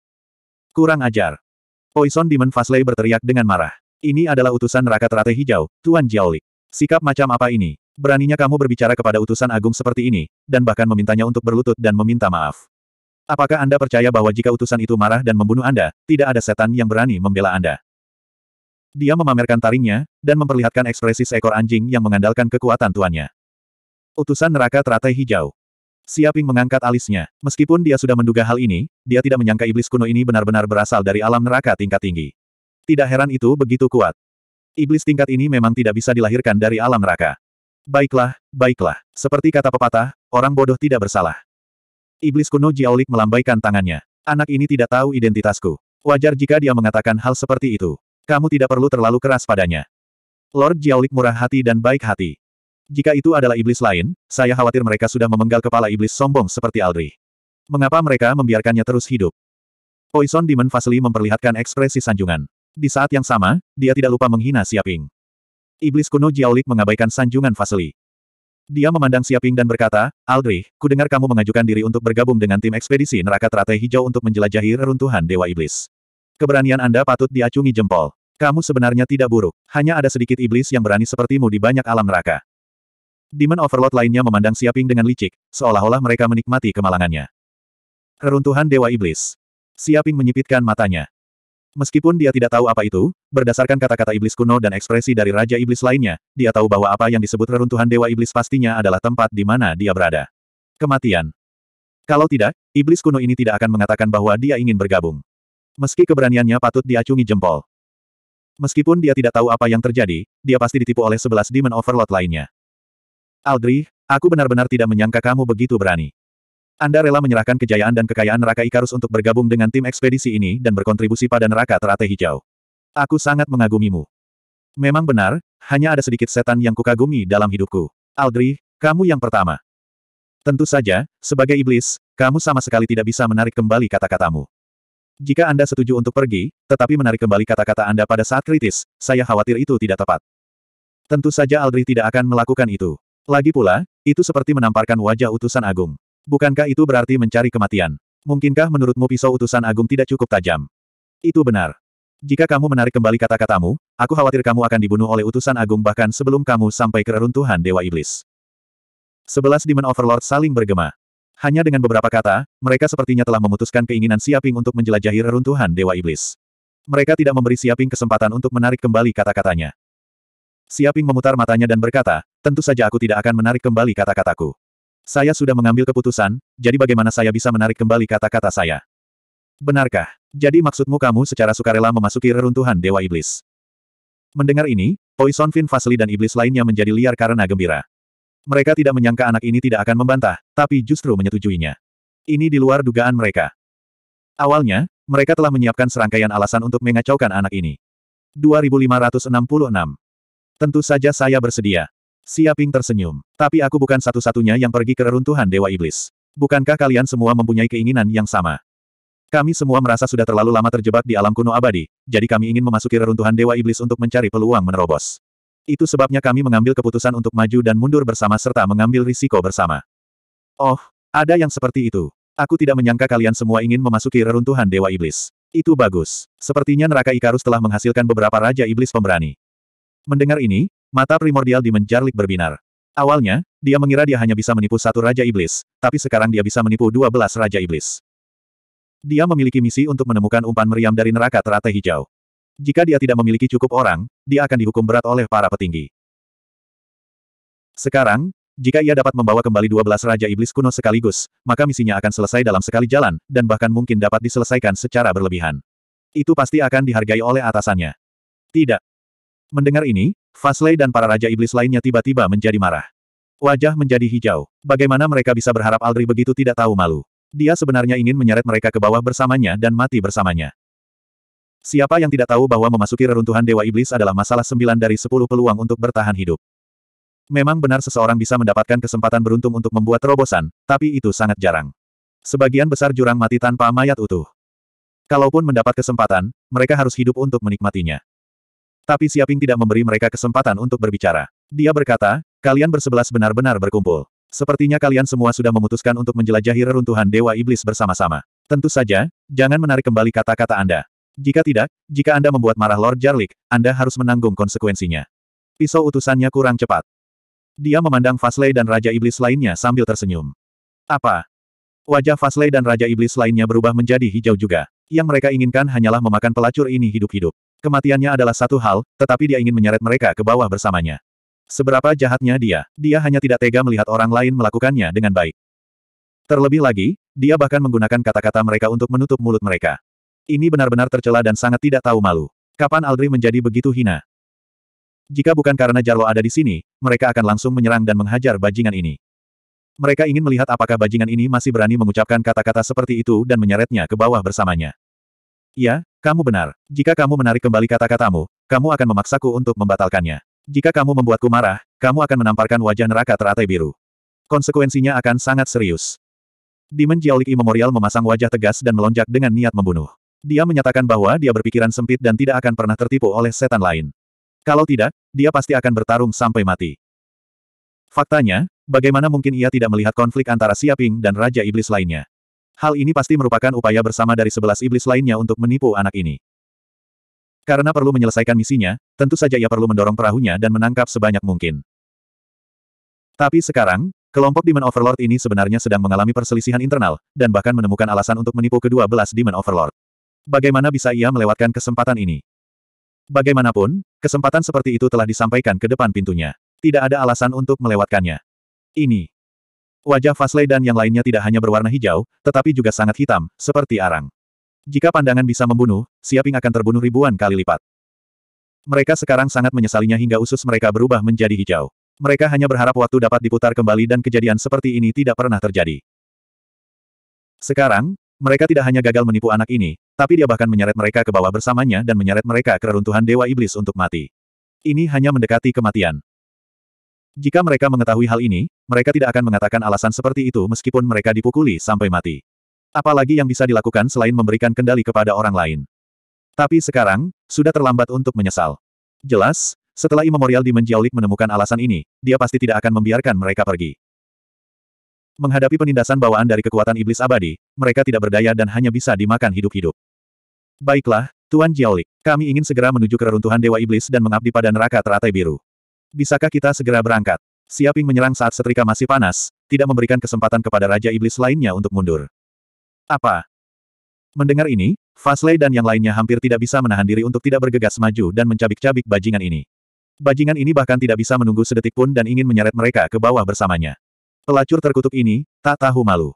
Kurang ajar. Poison Demon Fasley berteriak dengan marah. Ini adalah utusan neraka teratai hijau, Tuan Jiaolik. Sikap macam apa ini? Beraninya kamu berbicara kepada utusan agung seperti ini, dan bahkan memintanya untuk berlutut dan meminta maaf. Apakah Anda percaya bahwa jika utusan itu marah dan membunuh Anda, tidak ada setan yang berani membela Anda? Dia memamerkan taringnya, dan memperlihatkan ekspresi seekor anjing yang mengandalkan kekuatan tuannya. Utusan neraka teratai hijau. Siaping mengangkat alisnya. Meskipun dia sudah menduga hal ini, dia tidak menyangka iblis kuno ini benar-benar berasal dari alam neraka tingkat tinggi. Tidak heran itu begitu kuat. Iblis tingkat ini memang tidak bisa dilahirkan dari alam neraka. Baiklah, baiklah. Seperti kata pepatah, orang bodoh tidak bersalah. Iblis kuno Jiaolik melambaikan tangannya. Anak ini tidak tahu identitasku. Wajar jika dia mengatakan hal seperti itu. Kamu tidak perlu terlalu keras padanya. Lord Jiaolik murah hati dan baik hati. Jika itu adalah iblis lain, saya khawatir mereka sudah memenggal kepala iblis sombong seperti Aldri. Mengapa mereka membiarkannya terus hidup? Poison Demon Fasli memperlihatkan ekspresi sanjungan. Di saat yang sama, dia tidak lupa menghina Siaping. Iblis kuno Jiaolik mengabaikan sanjungan Fasli. Dia memandang Siaping dan berkata, Aldri, kudengar kamu mengajukan diri untuk bergabung dengan tim ekspedisi neraka teratai hijau untuk menjelajahi reruntuhan Dewa Iblis. Keberanian Anda patut diacungi jempol. Kamu sebenarnya tidak buruk, hanya ada sedikit iblis yang berani sepertimu di banyak alam neraka. Demon Overlord lainnya memandang Siaping dengan licik, seolah-olah mereka menikmati kemalangannya. Keruntuhan Dewa Iblis. Siaping menyipitkan matanya. Meskipun dia tidak tahu apa itu, berdasarkan kata-kata iblis kuno dan ekspresi dari Raja Iblis lainnya, dia tahu bahwa apa yang disebut reruntuhan Dewa Iblis pastinya adalah tempat di mana dia berada. Kematian. Kalau tidak, iblis kuno ini tidak akan mengatakan bahwa dia ingin bergabung. Meski keberaniannya patut diacungi jempol. Meskipun dia tidak tahu apa yang terjadi, dia pasti ditipu oleh sebelas Demon Overlord lainnya. Aldri, aku benar-benar tidak menyangka kamu begitu berani. Anda rela menyerahkan kejayaan dan kekayaan neraka Ikarus untuk bergabung dengan tim ekspedisi ini dan berkontribusi pada neraka teratai hijau. Aku sangat mengagumimu. Memang benar, hanya ada sedikit setan yang kukagumi dalam hidupku. Aldri, kamu yang pertama. Tentu saja, sebagai iblis, kamu sama sekali tidak bisa menarik kembali kata-katamu. Jika Anda setuju untuk pergi, tetapi menarik kembali kata-kata Anda pada saat kritis, saya khawatir itu tidak tepat. Tentu saja Aldri tidak akan melakukan itu. Lagi pula, itu seperti menamparkan wajah utusan agung. Bukankah itu berarti mencari kematian? Mungkinkah menurutmu pisau utusan agung tidak cukup tajam? Itu benar. Jika kamu menarik kembali kata-katamu, aku khawatir kamu akan dibunuh oleh utusan agung bahkan sebelum kamu sampai ke reruntuhan Dewa Iblis. Sebelas Demon Overlord saling bergema. Hanya dengan beberapa kata, mereka sepertinya telah memutuskan keinginan Siaping untuk menjelajahi reruntuhan Dewa Iblis. Mereka tidak memberi Siaping kesempatan untuk menarik kembali kata-katanya. Siaping memutar matanya dan berkata, tentu saja aku tidak akan menarik kembali kata-kataku. Saya sudah mengambil keputusan, jadi bagaimana saya bisa menarik kembali kata-kata saya? Benarkah? Jadi maksudmu kamu secara sukarela memasuki reruntuhan Dewa Iblis? Mendengar ini, Poison Fin Fasli dan iblis lainnya menjadi liar karena gembira. Mereka tidak menyangka anak ini tidak akan membantah, tapi justru menyetujuinya. Ini di luar dugaan mereka. Awalnya, mereka telah menyiapkan serangkaian alasan untuk mengacaukan anak ini. 2566. Tentu saja saya bersedia. Siaping tersenyum. Tapi aku bukan satu-satunya yang pergi ke reruntuhan Dewa Iblis. Bukankah kalian semua mempunyai keinginan yang sama? Kami semua merasa sudah terlalu lama terjebak di alam kuno abadi, jadi kami ingin memasuki reruntuhan Dewa Iblis untuk mencari peluang menerobos. Itu sebabnya kami mengambil keputusan untuk maju dan mundur bersama serta mengambil risiko bersama. Oh, ada yang seperti itu. Aku tidak menyangka kalian semua ingin memasuki reruntuhan Dewa Iblis. Itu bagus. Sepertinya neraka Ikarus telah menghasilkan beberapa Raja Iblis pemberani. Mendengar ini, mata primordial di menjarlik berbinar. Awalnya, dia mengira dia hanya bisa menipu satu Raja Iblis, tapi sekarang dia bisa menipu dua belas Raja Iblis. Dia memiliki misi untuk menemukan umpan meriam dari neraka teratai hijau. Jika dia tidak memiliki cukup orang, dia akan dihukum berat oleh para petinggi. Sekarang, jika ia dapat membawa kembali 12 Raja Iblis kuno sekaligus, maka misinya akan selesai dalam sekali jalan, dan bahkan mungkin dapat diselesaikan secara berlebihan. Itu pasti akan dihargai oleh atasannya. Tidak. Mendengar ini, Fasley dan para Raja Iblis lainnya tiba-tiba menjadi marah. Wajah menjadi hijau. Bagaimana mereka bisa berharap Aldri begitu tidak tahu malu? Dia sebenarnya ingin menyeret mereka ke bawah bersamanya dan mati bersamanya. Siapa yang tidak tahu bahwa memasuki reruntuhan Dewa Iblis adalah masalah sembilan dari sepuluh peluang untuk bertahan hidup. Memang benar seseorang bisa mendapatkan kesempatan beruntung untuk membuat terobosan, tapi itu sangat jarang. Sebagian besar jurang mati tanpa mayat utuh. Kalaupun mendapat kesempatan, mereka harus hidup untuk menikmatinya. Tapi Siaping tidak memberi mereka kesempatan untuk berbicara. Dia berkata, kalian bersebelas benar-benar berkumpul. Sepertinya kalian semua sudah memutuskan untuk menjelajahi reruntuhan Dewa Iblis bersama-sama. Tentu saja, jangan menarik kembali kata-kata Anda. Jika tidak, jika Anda membuat marah Lord Jarlik, Anda harus menanggung konsekuensinya. Pisau utusannya kurang cepat. Dia memandang Fasley dan Raja Iblis lainnya sambil tersenyum. Apa? Wajah Fasley dan Raja Iblis lainnya berubah menjadi hijau juga. Yang mereka inginkan hanyalah memakan pelacur ini hidup-hidup. Kematiannya adalah satu hal, tetapi dia ingin menyeret mereka ke bawah bersamanya. Seberapa jahatnya dia, dia hanya tidak tega melihat orang lain melakukannya dengan baik. Terlebih lagi, dia bahkan menggunakan kata-kata mereka untuk menutup mulut mereka. Ini benar-benar tercela dan sangat tidak tahu malu. Kapan Aldri menjadi begitu hina? Jika bukan karena Jarlo ada di sini, mereka akan langsung menyerang dan menghajar bajingan ini. Mereka ingin melihat apakah bajingan ini masih berani mengucapkan kata-kata seperti itu dan menyeretnya ke bawah bersamanya. Ya, kamu benar. Jika kamu menarik kembali kata-katamu, kamu akan memaksaku untuk membatalkannya. Jika kamu membuatku marah, kamu akan menamparkan wajah neraka teratai biru. Konsekuensinya akan sangat serius. Demon Jiaoliki Memorial memasang wajah tegas dan melonjak dengan niat membunuh. Dia menyatakan bahwa dia berpikiran sempit dan tidak akan pernah tertipu oleh setan lain. Kalau tidak, dia pasti akan bertarung sampai mati. Faktanya, bagaimana mungkin ia tidak melihat konflik antara Siaping dan Raja Iblis lainnya? Hal ini pasti merupakan upaya bersama dari sebelas iblis lainnya untuk menipu anak ini. Karena perlu menyelesaikan misinya, tentu saja ia perlu mendorong perahunya dan menangkap sebanyak mungkin. Tapi sekarang, kelompok Demon Overlord ini sebenarnya sedang mengalami perselisihan internal, dan bahkan menemukan alasan untuk menipu kedua belas Demon Overlord bagaimana bisa ia melewatkan kesempatan ini? Bagaimanapun, kesempatan seperti itu telah disampaikan ke depan pintunya. Tidak ada alasan untuk melewatkannya. Ini. Wajah Fasley dan yang lainnya tidak hanya berwarna hijau, tetapi juga sangat hitam, seperti arang. Jika pandangan bisa membunuh, Siaping akan terbunuh ribuan kali lipat. Mereka sekarang sangat menyesalinya hingga usus mereka berubah menjadi hijau. Mereka hanya berharap waktu dapat diputar kembali dan kejadian seperti ini tidak pernah terjadi. Sekarang, mereka tidak hanya gagal menipu anak ini, tapi dia bahkan menyeret mereka ke bawah bersamanya dan menyeret mereka ke reruntuhan Dewa Iblis untuk mati. Ini hanya mendekati kematian. Jika mereka mengetahui hal ini, mereka tidak akan mengatakan alasan seperti itu meskipun mereka dipukuli sampai mati. Apalagi yang bisa dilakukan selain memberikan kendali kepada orang lain. Tapi sekarang, sudah terlambat untuk menyesal. Jelas, setelah Imemorial di menemukan alasan ini, dia pasti tidak akan membiarkan mereka pergi. Menghadapi penindasan bawaan dari kekuatan iblis abadi, mereka tidak berdaya dan hanya bisa dimakan hidup-hidup. Baiklah, Tuan Jiaolik, kami ingin segera menuju keruntuhan Dewa Iblis dan mengabdi pada neraka teratai biru. Bisakah kita segera berangkat? Siaping menyerang saat setrika masih panas, tidak memberikan kesempatan kepada Raja Iblis lainnya untuk mundur. Apa? Mendengar ini, Fasley dan yang lainnya hampir tidak bisa menahan diri untuk tidak bergegas maju dan mencabik-cabik bajingan ini. Bajingan ini bahkan tidak bisa menunggu sedetik pun dan ingin menyeret mereka ke bawah bersamanya. Pelacur terkutuk ini, tak tahu malu.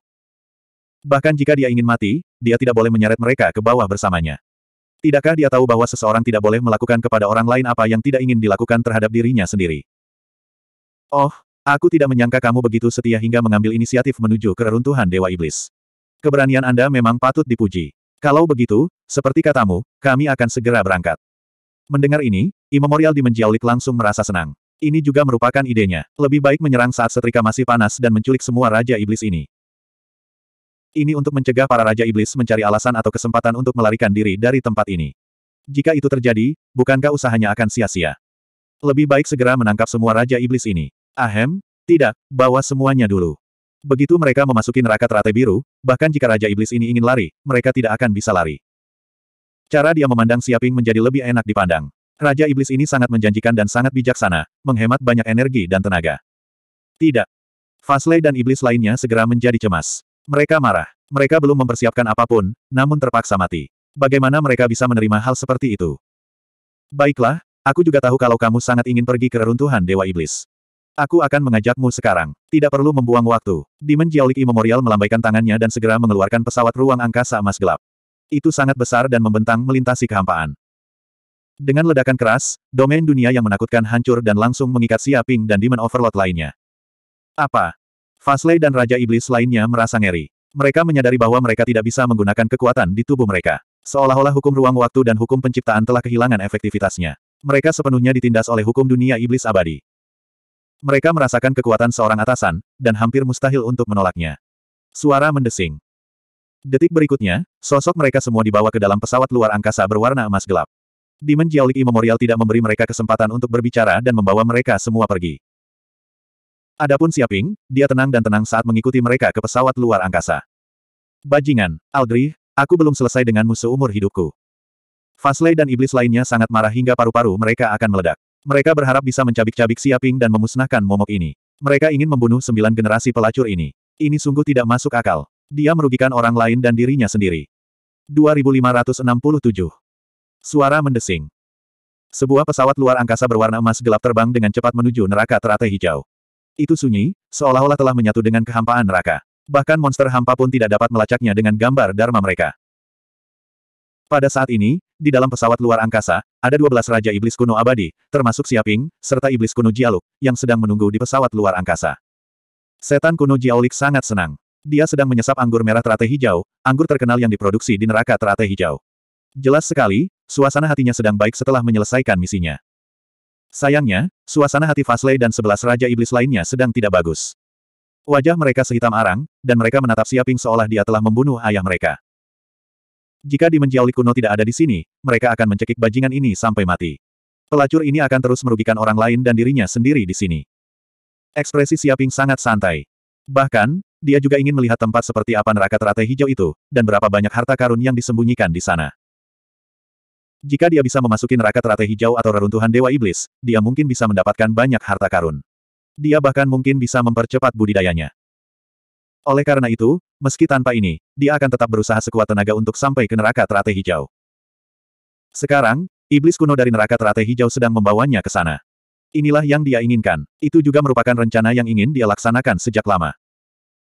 Bahkan jika dia ingin mati, dia tidak boleh menyeret mereka ke bawah bersamanya. Tidakkah dia tahu bahwa seseorang tidak boleh melakukan kepada orang lain apa yang tidak ingin dilakukan terhadap dirinya sendiri? Oh, aku tidak menyangka kamu begitu setia hingga mengambil inisiatif menuju keruntuhan Dewa Iblis. Keberanian Anda memang patut dipuji. Kalau begitu, seperti katamu, kami akan segera berangkat. Mendengar ini, Imemorial di Menjiaulik langsung merasa senang. Ini juga merupakan idenya. Lebih baik menyerang saat setrika masih panas dan menculik semua Raja Iblis ini. Ini untuk mencegah para Raja Iblis mencari alasan atau kesempatan untuk melarikan diri dari tempat ini. Jika itu terjadi, bukankah usahanya akan sia-sia? Lebih baik segera menangkap semua Raja Iblis ini. Ahem, tidak, bawa semuanya dulu. Begitu mereka memasuki neraka teratai biru, bahkan jika Raja Iblis ini ingin lari, mereka tidak akan bisa lari. Cara dia memandang Siaping menjadi lebih enak dipandang. Raja Iblis ini sangat menjanjikan dan sangat bijaksana, menghemat banyak energi dan tenaga. Tidak. Fasley dan iblis lainnya segera menjadi cemas. Mereka marah. Mereka belum mempersiapkan apapun, namun terpaksa mati. Bagaimana mereka bisa menerima hal seperti itu? Baiklah, aku juga tahu kalau kamu sangat ingin pergi ke reruntuhan Dewa Iblis. Aku akan mengajakmu sekarang. Tidak perlu membuang waktu. Demon Jiaolik Immemorial melambaikan tangannya dan segera mengeluarkan pesawat ruang angkasa emas gelap. Itu sangat besar dan membentang melintasi kehampaan. Dengan ledakan keras, domain dunia yang menakutkan hancur dan langsung mengikat Siaping dan Demon Overlord lainnya. Apa? Fasley dan Raja Iblis lainnya merasa ngeri. Mereka menyadari bahwa mereka tidak bisa menggunakan kekuatan di tubuh mereka. Seolah-olah hukum ruang waktu dan hukum penciptaan telah kehilangan efektivitasnya. Mereka sepenuhnya ditindas oleh hukum dunia iblis abadi. Mereka merasakan kekuatan seorang atasan, dan hampir mustahil untuk menolaknya. Suara mendesing. Detik berikutnya, sosok mereka semua dibawa ke dalam pesawat luar angkasa berwarna emas gelap. Demon Jiaoliki Memorial tidak memberi mereka kesempatan untuk berbicara dan membawa mereka semua pergi. Adapun Siaping, dia tenang dan tenang saat mengikuti mereka ke pesawat luar angkasa. Bajingan, Aldri, aku belum selesai dengan musuh umur hidupku. Fasley dan iblis lainnya sangat marah hingga paru-paru mereka akan meledak. Mereka berharap bisa mencabik-cabik Siaping dan memusnahkan momok ini. Mereka ingin membunuh sembilan generasi pelacur ini. Ini sungguh tidak masuk akal. Dia merugikan orang lain dan dirinya sendiri. 2567 Suara mendesing. Sebuah pesawat luar angkasa berwarna emas gelap terbang dengan cepat menuju neraka teratai hijau. Itu sunyi, seolah-olah telah menyatu dengan kehampaan neraka. Bahkan monster hampa pun tidak dapat melacaknya dengan gambar dharma mereka. Pada saat ini, di dalam pesawat luar angkasa, ada 12 raja iblis kuno abadi, termasuk Siaping, serta iblis kuno Jialuk, yang sedang menunggu di pesawat luar angkasa. Setan kuno jialuk sangat senang. Dia sedang menyesap anggur merah teratai hijau, anggur terkenal yang diproduksi di neraka teratai hijau. Jelas sekali, suasana hatinya sedang baik setelah menyelesaikan misinya. Sayangnya, suasana hati Fasley dan sebelas Raja Iblis lainnya sedang tidak bagus. Wajah mereka sehitam arang, dan mereka menatap Siaping seolah dia telah membunuh ayah mereka. Jika Dimenjiaoli kuno tidak ada di sini, mereka akan mencekik bajingan ini sampai mati. Pelacur ini akan terus merugikan orang lain dan dirinya sendiri di sini. Ekspresi Siaping sangat santai. Bahkan, dia juga ingin melihat tempat seperti apa neraka teratai hijau itu, dan berapa banyak harta karun yang disembunyikan di sana. Jika dia bisa memasuki neraka teratai hijau atau reruntuhan Dewa Iblis, dia mungkin bisa mendapatkan banyak harta karun. Dia bahkan mungkin bisa mempercepat budidayanya. Oleh karena itu, meski tanpa ini, dia akan tetap berusaha sekuat tenaga untuk sampai ke neraka teratai hijau. Sekarang, iblis kuno dari neraka teratai hijau sedang membawanya ke sana. Inilah yang dia inginkan. Itu juga merupakan rencana yang ingin dia laksanakan sejak lama.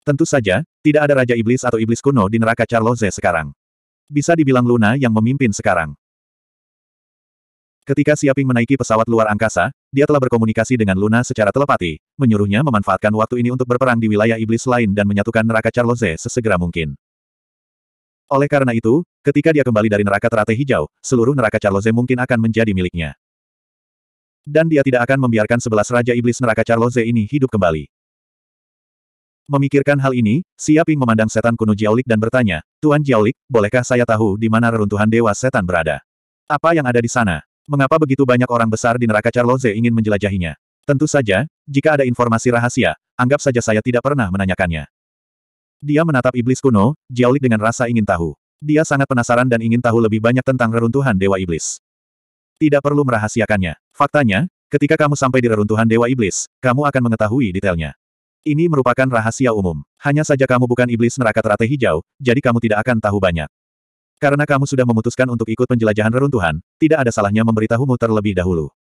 Tentu saja, tidak ada Raja Iblis atau Iblis kuno di neraka Charloze sekarang. Bisa dibilang Luna yang memimpin sekarang. Ketika Siaping menaiki pesawat luar angkasa, dia telah berkomunikasi dengan Luna secara telepati, menyuruhnya memanfaatkan waktu ini untuk berperang di wilayah iblis lain dan menyatukan neraka Charloze sesegera mungkin. Oleh karena itu, ketika dia kembali dari neraka teratai hijau, seluruh neraka Charloze mungkin akan menjadi miliknya. Dan dia tidak akan membiarkan sebelas raja iblis neraka Charloze ini hidup kembali. Memikirkan hal ini, Siaping memandang setan kuno Jiaolik dan bertanya, Tuan Jiaolik, bolehkah saya tahu di mana reruntuhan dewa setan berada? Apa yang ada di sana? Mengapa begitu banyak orang besar di neraka Charloze ingin menjelajahinya? Tentu saja, jika ada informasi rahasia, anggap saja saya tidak pernah menanyakannya. Dia menatap iblis kuno, jialik dengan rasa ingin tahu. Dia sangat penasaran dan ingin tahu lebih banyak tentang reruntuhan Dewa Iblis. Tidak perlu merahasiakannya. Faktanya, ketika kamu sampai di reruntuhan Dewa Iblis, kamu akan mengetahui detailnya. Ini merupakan rahasia umum. Hanya saja kamu bukan iblis neraka teratai hijau, jadi kamu tidak akan tahu banyak. Karena kamu sudah memutuskan untuk ikut penjelajahan reruntuhan, tidak ada salahnya memberitahumu terlebih dahulu.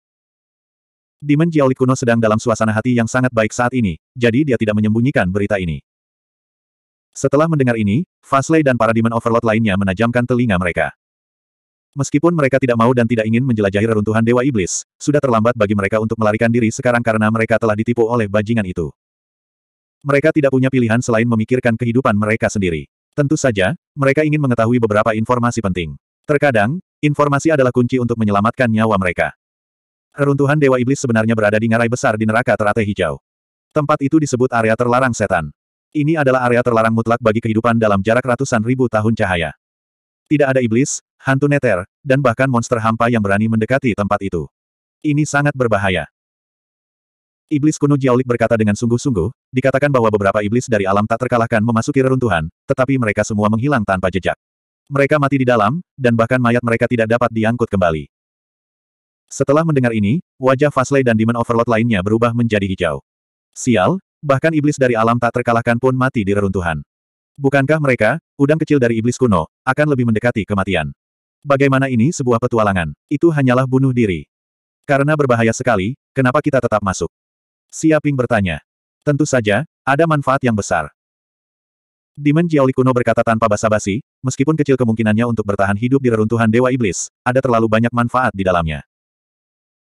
Demon Jiaolik kuno sedang dalam suasana hati yang sangat baik saat ini, jadi dia tidak menyembunyikan berita ini. Setelah mendengar ini, Fasley dan para Demon Overlord lainnya menajamkan telinga mereka. Meskipun mereka tidak mau dan tidak ingin menjelajahi reruntuhan Dewa Iblis, sudah terlambat bagi mereka untuk melarikan diri sekarang karena mereka telah ditipu oleh bajingan itu. Mereka tidak punya pilihan selain memikirkan kehidupan mereka sendiri. Tentu saja, mereka ingin mengetahui beberapa informasi penting. Terkadang, informasi adalah kunci untuk menyelamatkan nyawa mereka. Reruntuhan Dewa Iblis sebenarnya berada di ngarai besar di neraka teratai hijau. Tempat itu disebut area terlarang setan. Ini adalah area terlarang mutlak bagi kehidupan dalam jarak ratusan ribu tahun cahaya. Tidak ada iblis, hantu neter, dan bahkan monster hampa yang berani mendekati tempat itu. Ini sangat berbahaya. Iblis kuno Jiaolik berkata dengan sungguh-sungguh, dikatakan bahwa beberapa iblis dari alam tak terkalahkan memasuki reruntuhan, tetapi mereka semua menghilang tanpa jejak. Mereka mati di dalam, dan bahkan mayat mereka tidak dapat diangkut kembali. Setelah mendengar ini, wajah Fasley dan Demon Overlord lainnya berubah menjadi hijau. Sial, bahkan iblis dari alam tak terkalahkan pun mati di reruntuhan. Bukankah mereka, udang kecil dari iblis kuno, akan lebih mendekati kematian? Bagaimana ini sebuah petualangan? Itu hanyalah bunuh diri. Karena berbahaya sekali, kenapa kita tetap masuk? Siaping bertanya. Tentu saja, ada manfaat yang besar. Demon Jiaoli kuno berkata tanpa basa-basi, meskipun kecil kemungkinannya untuk bertahan hidup di reruntuhan Dewa Iblis, ada terlalu banyak manfaat di dalamnya.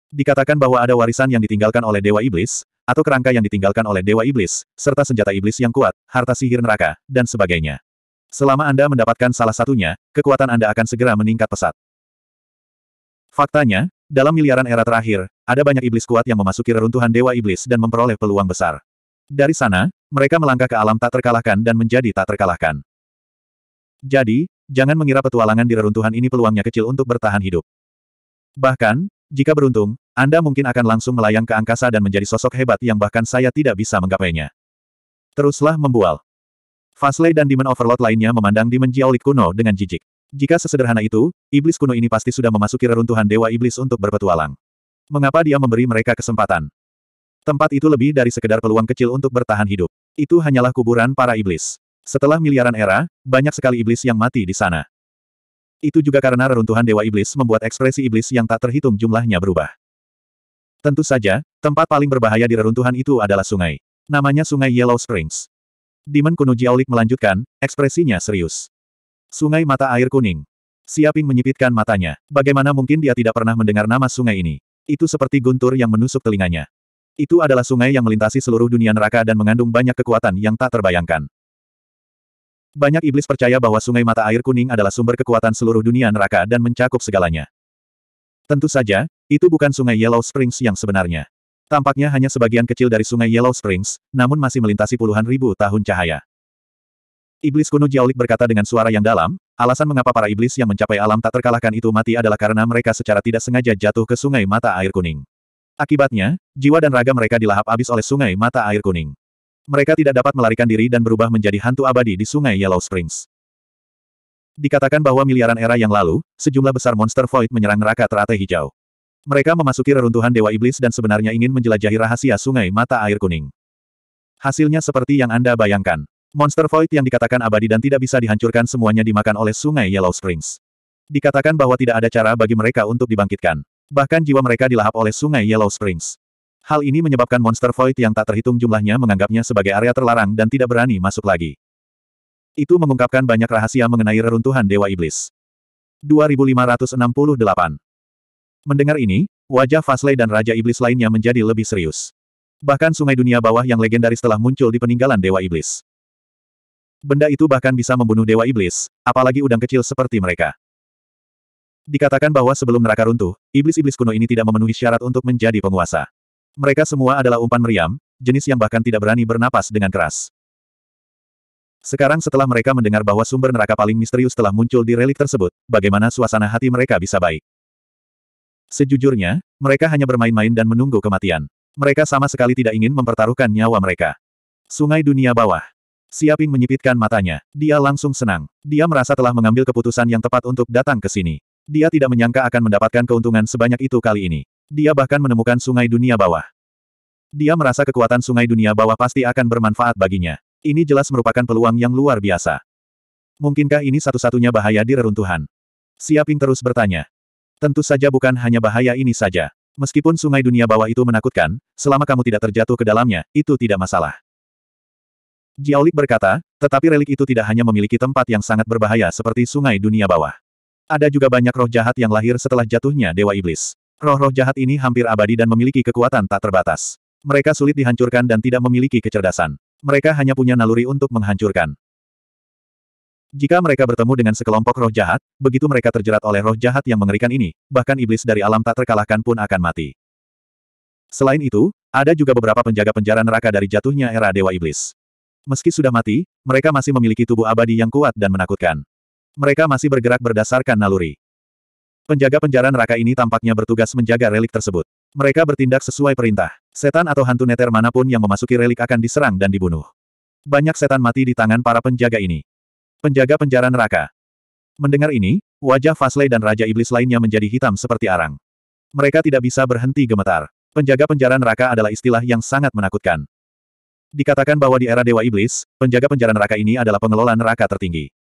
Dikatakan bahwa ada warisan yang ditinggalkan oleh Dewa Iblis, atau kerangka yang ditinggalkan oleh Dewa Iblis, serta senjata iblis yang kuat, harta sihir neraka, dan sebagainya. Selama Anda mendapatkan salah satunya, kekuatan Anda akan segera meningkat pesat. Faktanya, dalam miliaran era terakhir, ada banyak iblis kuat yang memasuki reruntuhan Dewa Iblis dan memperoleh peluang besar. Dari sana, mereka melangkah ke alam tak terkalahkan dan menjadi tak terkalahkan. Jadi, jangan mengira petualangan di reruntuhan ini peluangnya kecil untuk bertahan hidup. Bahkan, jika beruntung, Anda mungkin akan langsung melayang ke angkasa dan menjadi sosok hebat yang bahkan saya tidak bisa menggapainya. Teruslah membual. Fasley dan Demon Overlord lainnya memandang Demon Jiaolik kuno dengan jijik. Jika sesederhana itu, iblis kuno ini pasti sudah memasuki reruntuhan Dewa Iblis untuk berpetualang. Mengapa dia memberi mereka kesempatan? Tempat itu lebih dari sekedar peluang kecil untuk bertahan hidup. Itu hanyalah kuburan para iblis. Setelah miliaran era, banyak sekali iblis yang mati di sana. Itu juga karena reruntuhan Dewa Iblis membuat ekspresi iblis yang tak terhitung jumlahnya berubah. Tentu saja, tempat paling berbahaya di reruntuhan itu adalah sungai. Namanya Sungai Yellow Springs. Demon kuno Jiaolik melanjutkan, ekspresinya serius. Sungai Mata Air Kuning. Siaping menyipitkan matanya. Bagaimana mungkin dia tidak pernah mendengar nama sungai ini? Itu seperti guntur yang menusuk telinganya. Itu adalah sungai yang melintasi seluruh dunia neraka dan mengandung banyak kekuatan yang tak terbayangkan. Banyak iblis percaya bahwa sungai mata air kuning adalah sumber kekuatan seluruh dunia neraka dan mencakup segalanya. Tentu saja, itu bukan sungai Yellow Springs yang sebenarnya. Tampaknya hanya sebagian kecil dari sungai Yellow Springs, namun masih melintasi puluhan ribu tahun cahaya. Iblis kuno Jiaolik berkata dengan suara yang dalam, alasan mengapa para iblis yang mencapai alam tak terkalahkan itu mati adalah karena mereka secara tidak sengaja jatuh ke sungai mata air kuning. Akibatnya, jiwa dan raga mereka dilahap abis oleh sungai mata air kuning. Mereka tidak dapat melarikan diri dan berubah menjadi hantu abadi di sungai Yellow Springs. Dikatakan bahwa miliaran era yang lalu, sejumlah besar monster void menyerang neraka teratai hijau. Mereka memasuki reruntuhan Dewa Iblis dan sebenarnya ingin menjelajahi rahasia sungai mata air kuning. Hasilnya seperti yang Anda bayangkan. Monster Void yang dikatakan abadi dan tidak bisa dihancurkan semuanya dimakan oleh sungai Yellow Springs. Dikatakan bahwa tidak ada cara bagi mereka untuk dibangkitkan. Bahkan jiwa mereka dilahap oleh sungai Yellow Springs. Hal ini menyebabkan Monster Void yang tak terhitung jumlahnya menganggapnya sebagai area terlarang dan tidak berani masuk lagi. Itu mengungkapkan banyak rahasia mengenai reruntuhan Dewa Iblis. 2568 Mendengar ini, wajah Fasley dan Raja Iblis lainnya menjadi lebih serius. Bahkan sungai dunia bawah yang legendaris telah muncul di peninggalan Dewa Iblis benda itu bahkan bisa membunuh dewa iblis, apalagi udang kecil seperti mereka. Dikatakan bahwa sebelum neraka runtuh, iblis-iblis kuno ini tidak memenuhi syarat untuk menjadi penguasa. Mereka semua adalah umpan meriam, jenis yang bahkan tidak berani bernapas dengan keras. Sekarang setelah mereka mendengar bahwa sumber neraka paling misterius telah muncul di relik tersebut, bagaimana suasana hati mereka bisa baik? Sejujurnya, mereka hanya bermain-main dan menunggu kematian. Mereka sama sekali tidak ingin mempertaruhkan nyawa mereka. Sungai Dunia Bawah Siaping menyipitkan matanya. Dia langsung senang. Dia merasa telah mengambil keputusan yang tepat untuk datang ke sini. Dia tidak menyangka akan mendapatkan keuntungan sebanyak itu kali ini. Dia bahkan menemukan sungai dunia bawah. Dia merasa kekuatan sungai dunia bawah pasti akan bermanfaat baginya. Ini jelas merupakan peluang yang luar biasa. Mungkinkah ini satu-satunya bahaya di reruntuhan? Siaping terus bertanya. Tentu saja bukan hanya bahaya ini saja. Meskipun sungai dunia bawah itu menakutkan, selama kamu tidak terjatuh ke dalamnya, itu tidak masalah. Jiaolik berkata, tetapi relik itu tidak hanya memiliki tempat yang sangat berbahaya seperti sungai dunia bawah. Ada juga banyak roh jahat yang lahir setelah jatuhnya Dewa Iblis. Roh-roh jahat ini hampir abadi dan memiliki kekuatan tak terbatas. Mereka sulit dihancurkan dan tidak memiliki kecerdasan. Mereka hanya punya naluri untuk menghancurkan. Jika mereka bertemu dengan sekelompok roh jahat, begitu mereka terjerat oleh roh jahat yang mengerikan ini, bahkan iblis dari alam tak terkalahkan pun akan mati. Selain itu, ada juga beberapa penjaga penjara neraka dari jatuhnya era Dewa Iblis. Meski sudah mati, mereka masih memiliki tubuh abadi yang kuat dan menakutkan. Mereka masih bergerak berdasarkan naluri. Penjaga penjara neraka ini tampaknya bertugas menjaga relik tersebut. Mereka bertindak sesuai perintah. Setan atau hantu neter manapun yang memasuki relik akan diserang dan dibunuh. Banyak setan mati di tangan para penjaga ini. Penjaga penjara neraka. Mendengar ini, wajah Fasley dan Raja Iblis lainnya menjadi hitam seperti arang. Mereka tidak bisa berhenti gemetar. Penjaga penjara neraka adalah istilah yang sangat menakutkan. Dikatakan bahwa di era Dewa Iblis, penjaga penjara neraka ini adalah pengelola neraka tertinggi.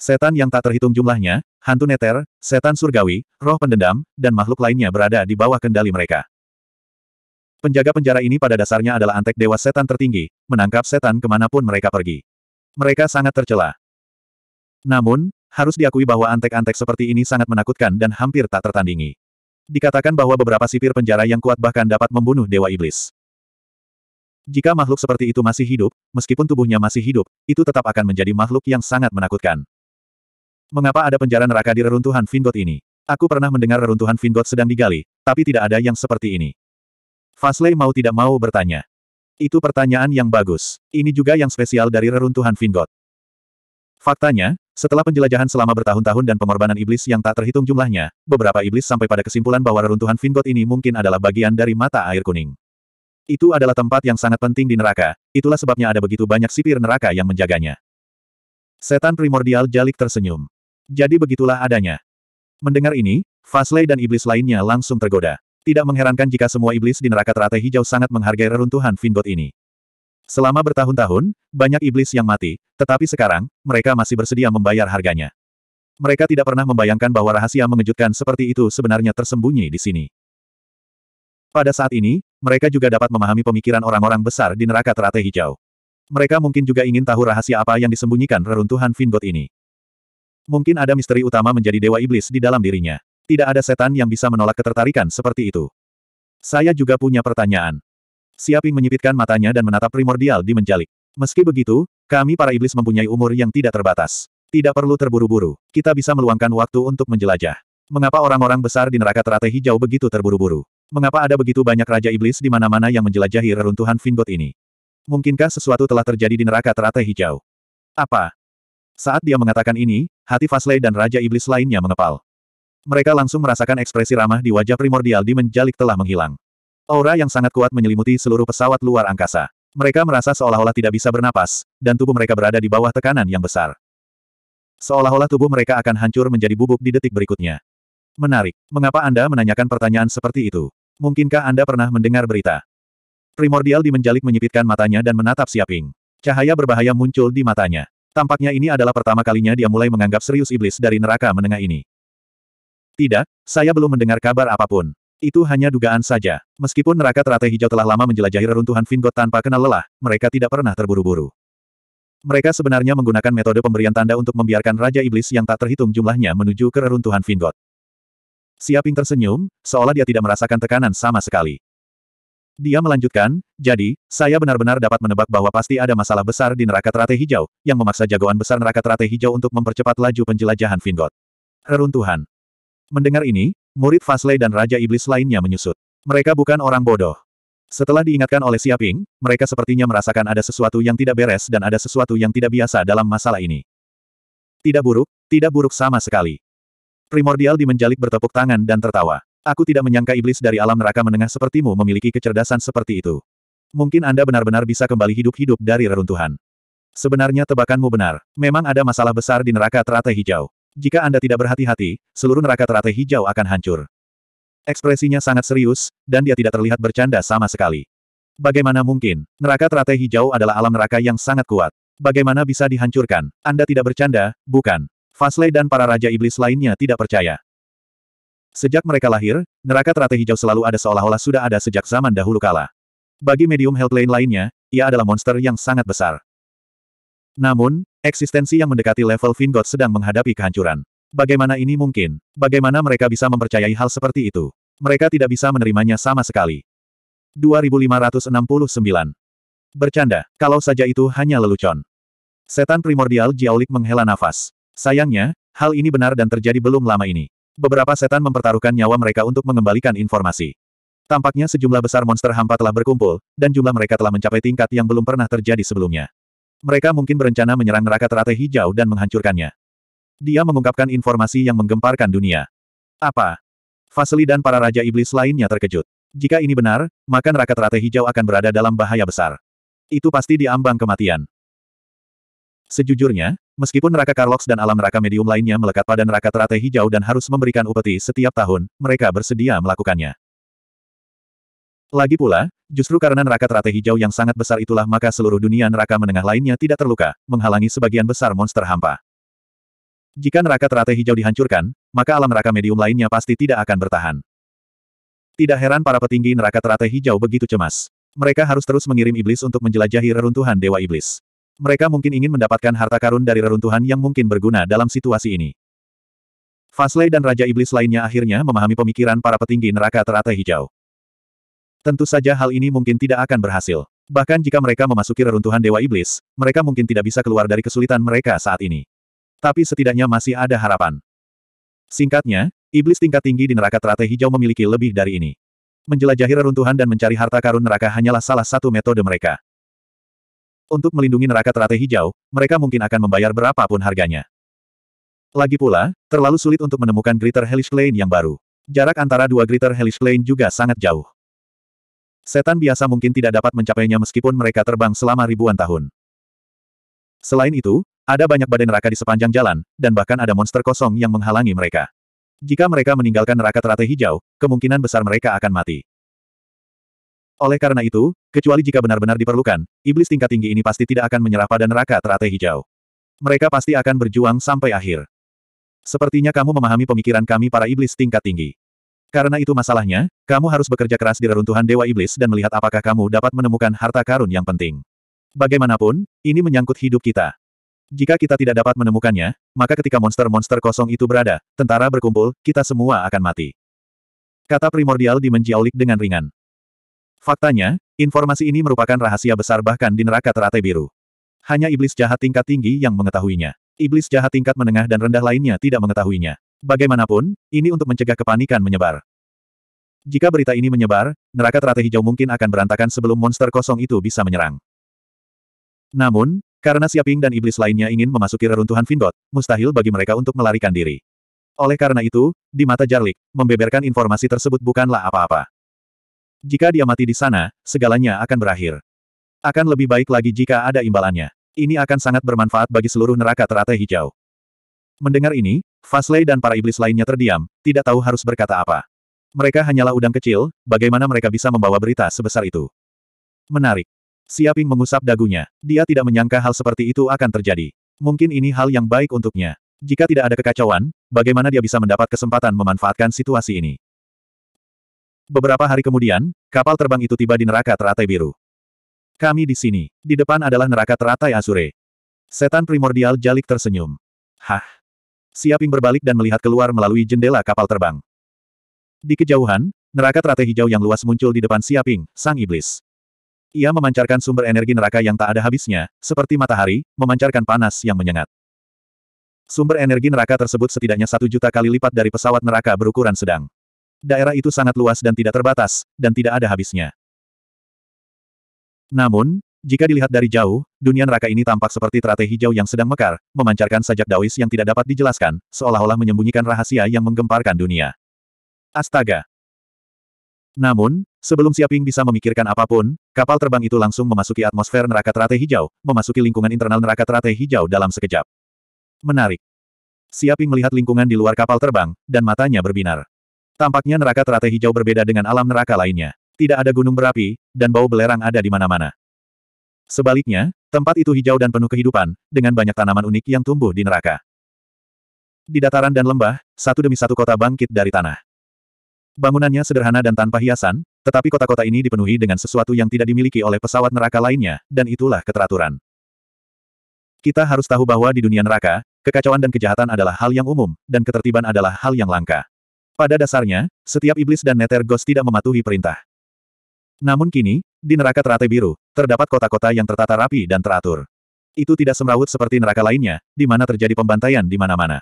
Setan yang tak terhitung jumlahnya, hantu neter, setan surgawi, roh pendendam, dan makhluk lainnya berada di bawah kendali mereka. Penjaga penjara ini pada dasarnya adalah antek dewa setan tertinggi, menangkap setan kemanapun mereka pergi. Mereka sangat tercela. Namun, harus diakui bahwa antek-antek seperti ini sangat menakutkan dan hampir tak tertandingi. Dikatakan bahwa beberapa sipir penjara yang kuat bahkan dapat membunuh dewa iblis. Jika makhluk seperti itu masih hidup, meskipun tubuhnya masih hidup, itu tetap akan menjadi makhluk yang sangat menakutkan. Mengapa ada penjara neraka di reruntuhan Vingot ini? Aku pernah mendengar reruntuhan Vingot sedang digali, tapi tidak ada yang seperti ini. Fasley mau tidak mau bertanya. Itu pertanyaan yang bagus. Ini juga yang spesial dari reruntuhan Vingot. Faktanya, setelah penjelajahan selama bertahun-tahun dan pengorbanan iblis yang tak terhitung jumlahnya, beberapa iblis sampai pada kesimpulan bahwa reruntuhan Vingot ini mungkin adalah bagian dari mata air kuning. Itu adalah tempat yang sangat penting di neraka, itulah sebabnya ada begitu banyak sipir neraka yang menjaganya. Setan primordial jalik tersenyum. Jadi begitulah adanya. Mendengar ini, Fasley dan iblis lainnya langsung tergoda. Tidak mengherankan jika semua iblis di neraka teratai hijau sangat menghargai reruntuhan Fingot ini. Selama bertahun-tahun, banyak iblis yang mati, tetapi sekarang, mereka masih bersedia membayar harganya. Mereka tidak pernah membayangkan bahwa rahasia mengejutkan seperti itu sebenarnya tersembunyi di sini. Pada saat ini, mereka juga dapat memahami pemikiran orang-orang besar di neraka teratai hijau. Mereka mungkin juga ingin tahu rahasia apa yang disembunyikan reruntuhan Finbot ini. Mungkin ada misteri utama menjadi dewa iblis di dalam dirinya. Tidak ada setan yang bisa menolak ketertarikan seperti itu. Saya juga punya pertanyaan. Siaping menyipitkan matanya dan menatap primordial di menjalik. Meski begitu, kami para iblis mempunyai umur yang tidak terbatas. Tidak perlu terburu-buru, kita bisa meluangkan waktu untuk menjelajah. Mengapa orang-orang besar di neraka teratai hijau begitu terburu-buru? Mengapa ada begitu banyak Raja Iblis di mana-mana yang menjelajahi reruntuhan Vingot ini? Mungkinkah sesuatu telah terjadi di neraka teratai hijau? Apa? Saat dia mengatakan ini, hati Fasley dan Raja Iblis lainnya mengepal. Mereka langsung merasakan ekspresi ramah di wajah primordial di menjalik telah menghilang. Aura yang sangat kuat menyelimuti seluruh pesawat luar angkasa. Mereka merasa seolah-olah tidak bisa bernapas, dan tubuh mereka berada di bawah tekanan yang besar. Seolah-olah tubuh mereka akan hancur menjadi bubuk di detik berikutnya. Menarik, mengapa Anda menanyakan pertanyaan seperti itu? Mungkinkah Anda pernah mendengar berita? Primordial di menjalik menyipitkan matanya dan menatap Siaping. Cahaya berbahaya muncul di matanya. Tampaknya ini adalah pertama kalinya dia mulai menganggap serius iblis dari neraka menengah ini. Tidak, saya belum mendengar kabar apapun. Itu hanya dugaan saja. Meskipun neraka teratai hijau telah lama menjelajahi reruntuhan Vingot tanpa kenal lelah, mereka tidak pernah terburu-buru. Mereka sebenarnya menggunakan metode pemberian tanda untuk membiarkan Raja Iblis yang tak terhitung jumlahnya menuju ke reruntuhan Vingot. Siaping tersenyum, seolah dia tidak merasakan tekanan sama sekali. Dia melanjutkan, jadi, saya benar-benar dapat menebak bahwa pasti ada masalah besar di neraka teratai hijau, yang memaksa jagoan besar neraka teratai hijau untuk mempercepat laju penjelajahan Vingot. Reruntuhan. Mendengar ini, murid Fasley dan Raja Iblis lainnya menyusut. Mereka bukan orang bodoh. Setelah diingatkan oleh Siaping, mereka sepertinya merasakan ada sesuatu yang tidak beres dan ada sesuatu yang tidak biasa dalam masalah ini. Tidak buruk, tidak buruk sama sekali. Primordial di menjalik bertepuk tangan dan tertawa. Aku tidak menyangka iblis dari alam neraka menengah sepertimu memiliki kecerdasan seperti itu. Mungkin Anda benar-benar bisa kembali hidup-hidup dari reruntuhan. Sebenarnya tebakanmu benar. Memang ada masalah besar di neraka teratai hijau. Jika Anda tidak berhati-hati, seluruh neraka teratai hijau akan hancur. Ekspresinya sangat serius, dan dia tidak terlihat bercanda sama sekali. Bagaimana mungkin? Neraka teratai hijau adalah alam neraka yang sangat kuat. Bagaimana bisa dihancurkan? Anda tidak bercanda, bukan? Fasley dan para raja iblis lainnya tidak percaya. Sejak mereka lahir, neraka teratai hijau selalu ada seolah-olah sudah ada sejak zaman dahulu kala. Bagi medium Hellplane lainnya, ia adalah monster yang sangat besar. Namun, eksistensi yang mendekati level Vingot sedang menghadapi kehancuran. Bagaimana ini mungkin? Bagaimana mereka bisa mempercayai hal seperti itu? Mereka tidak bisa menerimanya sama sekali. 2569. Bercanda, kalau saja itu hanya lelucon. Setan primordial Jiaolik menghela nafas. Sayangnya, hal ini benar dan terjadi belum lama ini. Beberapa setan mempertaruhkan nyawa mereka untuk mengembalikan informasi. Tampaknya sejumlah besar monster hampa telah berkumpul, dan jumlah mereka telah mencapai tingkat yang belum pernah terjadi sebelumnya. Mereka mungkin berencana menyerang neraka teratai hijau dan menghancurkannya. Dia mengungkapkan informasi yang menggemparkan dunia. Apa? Fasli dan para raja iblis lainnya terkejut. Jika ini benar, maka neraka teratai hijau akan berada dalam bahaya besar. Itu pasti diambang kematian. Sejujurnya, Meskipun neraka Karlox dan alam neraka medium lainnya melekat pada neraka teratai hijau dan harus memberikan upeti setiap tahun, mereka bersedia melakukannya. Lagi pula, justru karena neraka teratai hijau yang sangat besar itulah maka seluruh dunia neraka menengah lainnya tidak terluka, menghalangi sebagian besar monster hampa. Jika neraka teratai hijau dihancurkan, maka alam neraka medium lainnya pasti tidak akan bertahan. Tidak heran para petinggi neraka teratai hijau begitu cemas. Mereka harus terus mengirim iblis untuk menjelajahi reruntuhan Dewa Iblis. Mereka mungkin ingin mendapatkan harta karun dari reruntuhan yang mungkin berguna dalam situasi ini. Fasley dan Raja Iblis lainnya akhirnya memahami pemikiran para petinggi neraka teratai hijau. Tentu saja hal ini mungkin tidak akan berhasil. Bahkan jika mereka memasuki reruntuhan Dewa Iblis, mereka mungkin tidak bisa keluar dari kesulitan mereka saat ini. Tapi setidaknya masih ada harapan. Singkatnya, Iblis tingkat tinggi di neraka teratai hijau memiliki lebih dari ini. Menjelajahi reruntuhan dan mencari harta karun neraka hanyalah salah satu metode mereka. Untuk melindungi neraka teratai hijau, mereka mungkin akan membayar berapapun harganya. Lagi pula, terlalu sulit untuk menemukan Greater Hellish Plane yang baru. Jarak antara dua Greater Hellish Plane juga sangat jauh. Setan biasa mungkin tidak dapat mencapainya meskipun mereka terbang selama ribuan tahun. Selain itu, ada banyak badai neraka di sepanjang jalan, dan bahkan ada monster kosong yang menghalangi mereka. Jika mereka meninggalkan neraka teratai hijau, kemungkinan besar mereka akan mati. Oleh karena itu, kecuali jika benar-benar diperlukan, iblis tingkat tinggi ini pasti tidak akan menyerah pada neraka teratai hijau. Mereka pasti akan berjuang sampai akhir. Sepertinya kamu memahami pemikiran kami para iblis tingkat tinggi. Karena itu masalahnya, kamu harus bekerja keras di reruntuhan Dewa Iblis dan melihat apakah kamu dapat menemukan harta karun yang penting. Bagaimanapun, ini menyangkut hidup kita. Jika kita tidak dapat menemukannya, maka ketika monster-monster kosong itu berada, tentara berkumpul, kita semua akan mati. Kata primordial di Menjiaulik dengan ringan. Faktanya, informasi ini merupakan rahasia besar bahkan di neraka teratai biru. Hanya iblis jahat tingkat tinggi yang mengetahuinya. Iblis jahat tingkat menengah dan rendah lainnya tidak mengetahuinya. Bagaimanapun, ini untuk mencegah kepanikan menyebar. Jika berita ini menyebar, neraka teratai hijau mungkin akan berantakan sebelum monster kosong itu bisa menyerang. Namun, karena Siaping dan iblis lainnya ingin memasuki reruntuhan Vindot, mustahil bagi mereka untuk melarikan diri. Oleh karena itu, di mata Jarlik, membeberkan informasi tersebut bukanlah apa-apa. Jika dia mati di sana, segalanya akan berakhir. Akan lebih baik lagi jika ada imbalannya. Ini akan sangat bermanfaat bagi seluruh neraka teratai hijau. Mendengar ini, Fasley dan para iblis lainnya terdiam, tidak tahu harus berkata apa. Mereka hanyalah udang kecil, bagaimana mereka bisa membawa berita sebesar itu. Menarik. Siaping mengusap dagunya. Dia tidak menyangka hal seperti itu akan terjadi. Mungkin ini hal yang baik untuknya. Jika tidak ada kekacauan, bagaimana dia bisa mendapat kesempatan memanfaatkan situasi ini? Beberapa hari kemudian, kapal terbang itu tiba di neraka teratai biru. Kami di sini. Di depan adalah neraka teratai Azure. Setan primordial jalik tersenyum. Hah. Siaping berbalik dan melihat keluar melalui jendela kapal terbang. Di kejauhan, neraka teratai hijau yang luas muncul di depan Siaping, sang iblis. Ia memancarkan sumber energi neraka yang tak ada habisnya, seperti matahari, memancarkan panas yang menyengat. Sumber energi neraka tersebut setidaknya satu juta kali lipat dari pesawat neraka berukuran sedang. Daerah itu sangat luas dan tidak terbatas, dan tidak ada habisnya. Namun, jika dilihat dari jauh, dunia neraka ini tampak seperti teratai hijau yang sedang mekar, memancarkan sajak dawis yang tidak dapat dijelaskan, seolah-olah menyembunyikan rahasia yang menggemparkan dunia. Astaga! Namun, sebelum Siaping bisa memikirkan apapun, kapal terbang itu langsung memasuki atmosfer neraka teratai hijau, memasuki lingkungan internal neraka teratai hijau dalam sekejap. Menarik. Siaping melihat lingkungan di luar kapal terbang, dan matanya berbinar. Tampaknya neraka teratai hijau berbeda dengan alam neraka lainnya. Tidak ada gunung berapi, dan bau belerang ada di mana-mana. Sebaliknya, tempat itu hijau dan penuh kehidupan, dengan banyak tanaman unik yang tumbuh di neraka. Di dataran dan lembah, satu demi satu kota bangkit dari tanah. Bangunannya sederhana dan tanpa hiasan, tetapi kota-kota ini dipenuhi dengan sesuatu yang tidak dimiliki oleh pesawat neraka lainnya, dan itulah keteraturan. Kita harus tahu bahwa di dunia neraka, kekacauan dan kejahatan adalah hal yang umum, dan ketertiban adalah hal yang langka. Pada dasarnya, setiap iblis dan nether ghost tidak mematuhi perintah. Namun kini, di neraka teratai biru, terdapat kota-kota yang tertata rapi dan teratur. Itu tidak semrawut seperti neraka lainnya, di mana terjadi pembantaian di mana-mana.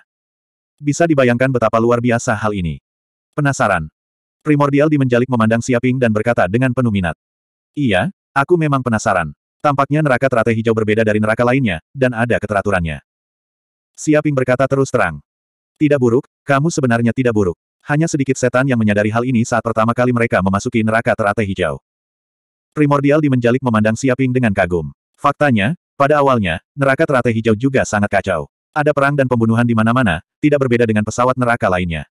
Bisa dibayangkan betapa luar biasa hal ini. Penasaran? Primordial di menjalik memandang Siaping dan berkata dengan penuh minat. Iya, aku memang penasaran. Tampaknya neraka teratai hijau berbeda dari neraka lainnya, dan ada keteraturannya. Siaping berkata terus terang. Tidak buruk, kamu sebenarnya tidak buruk. Hanya sedikit setan yang menyadari hal ini saat pertama kali mereka memasuki neraka teratai hijau. Primordial di menjalik memandang Siaping dengan kagum. Faktanya, pada awalnya, neraka teratai hijau juga sangat kacau. Ada perang dan pembunuhan di mana-mana, tidak berbeda dengan pesawat neraka lainnya.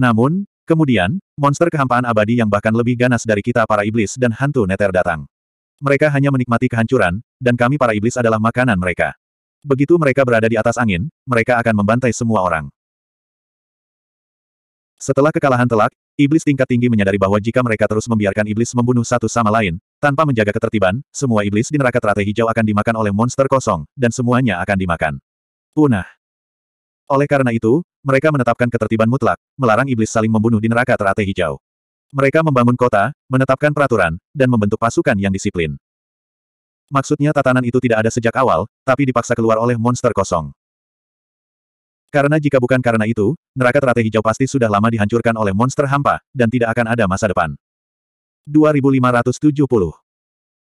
Namun, kemudian, monster kehampaan abadi yang bahkan lebih ganas dari kita para iblis dan hantu neter datang. Mereka hanya menikmati kehancuran, dan kami para iblis adalah makanan mereka. Begitu mereka berada di atas angin, mereka akan membantai semua orang. Setelah kekalahan telak, iblis tingkat tinggi menyadari bahwa jika mereka terus membiarkan iblis membunuh satu sama lain, tanpa menjaga ketertiban, semua iblis di neraka teratai hijau akan dimakan oleh monster kosong, dan semuanya akan dimakan. Punah. Oleh karena itu, mereka menetapkan ketertiban mutlak, melarang iblis saling membunuh di neraka teratai hijau. Mereka membangun kota, menetapkan peraturan, dan membentuk pasukan yang disiplin. Maksudnya tatanan itu tidak ada sejak awal, tapi dipaksa keluar oleh monster kosong. Karena jika bukan karena itu, neraka teratai hijau pasti sudah lama dihancurkan oleh monster hampa, dan tidak akan ada masa depan. 2570.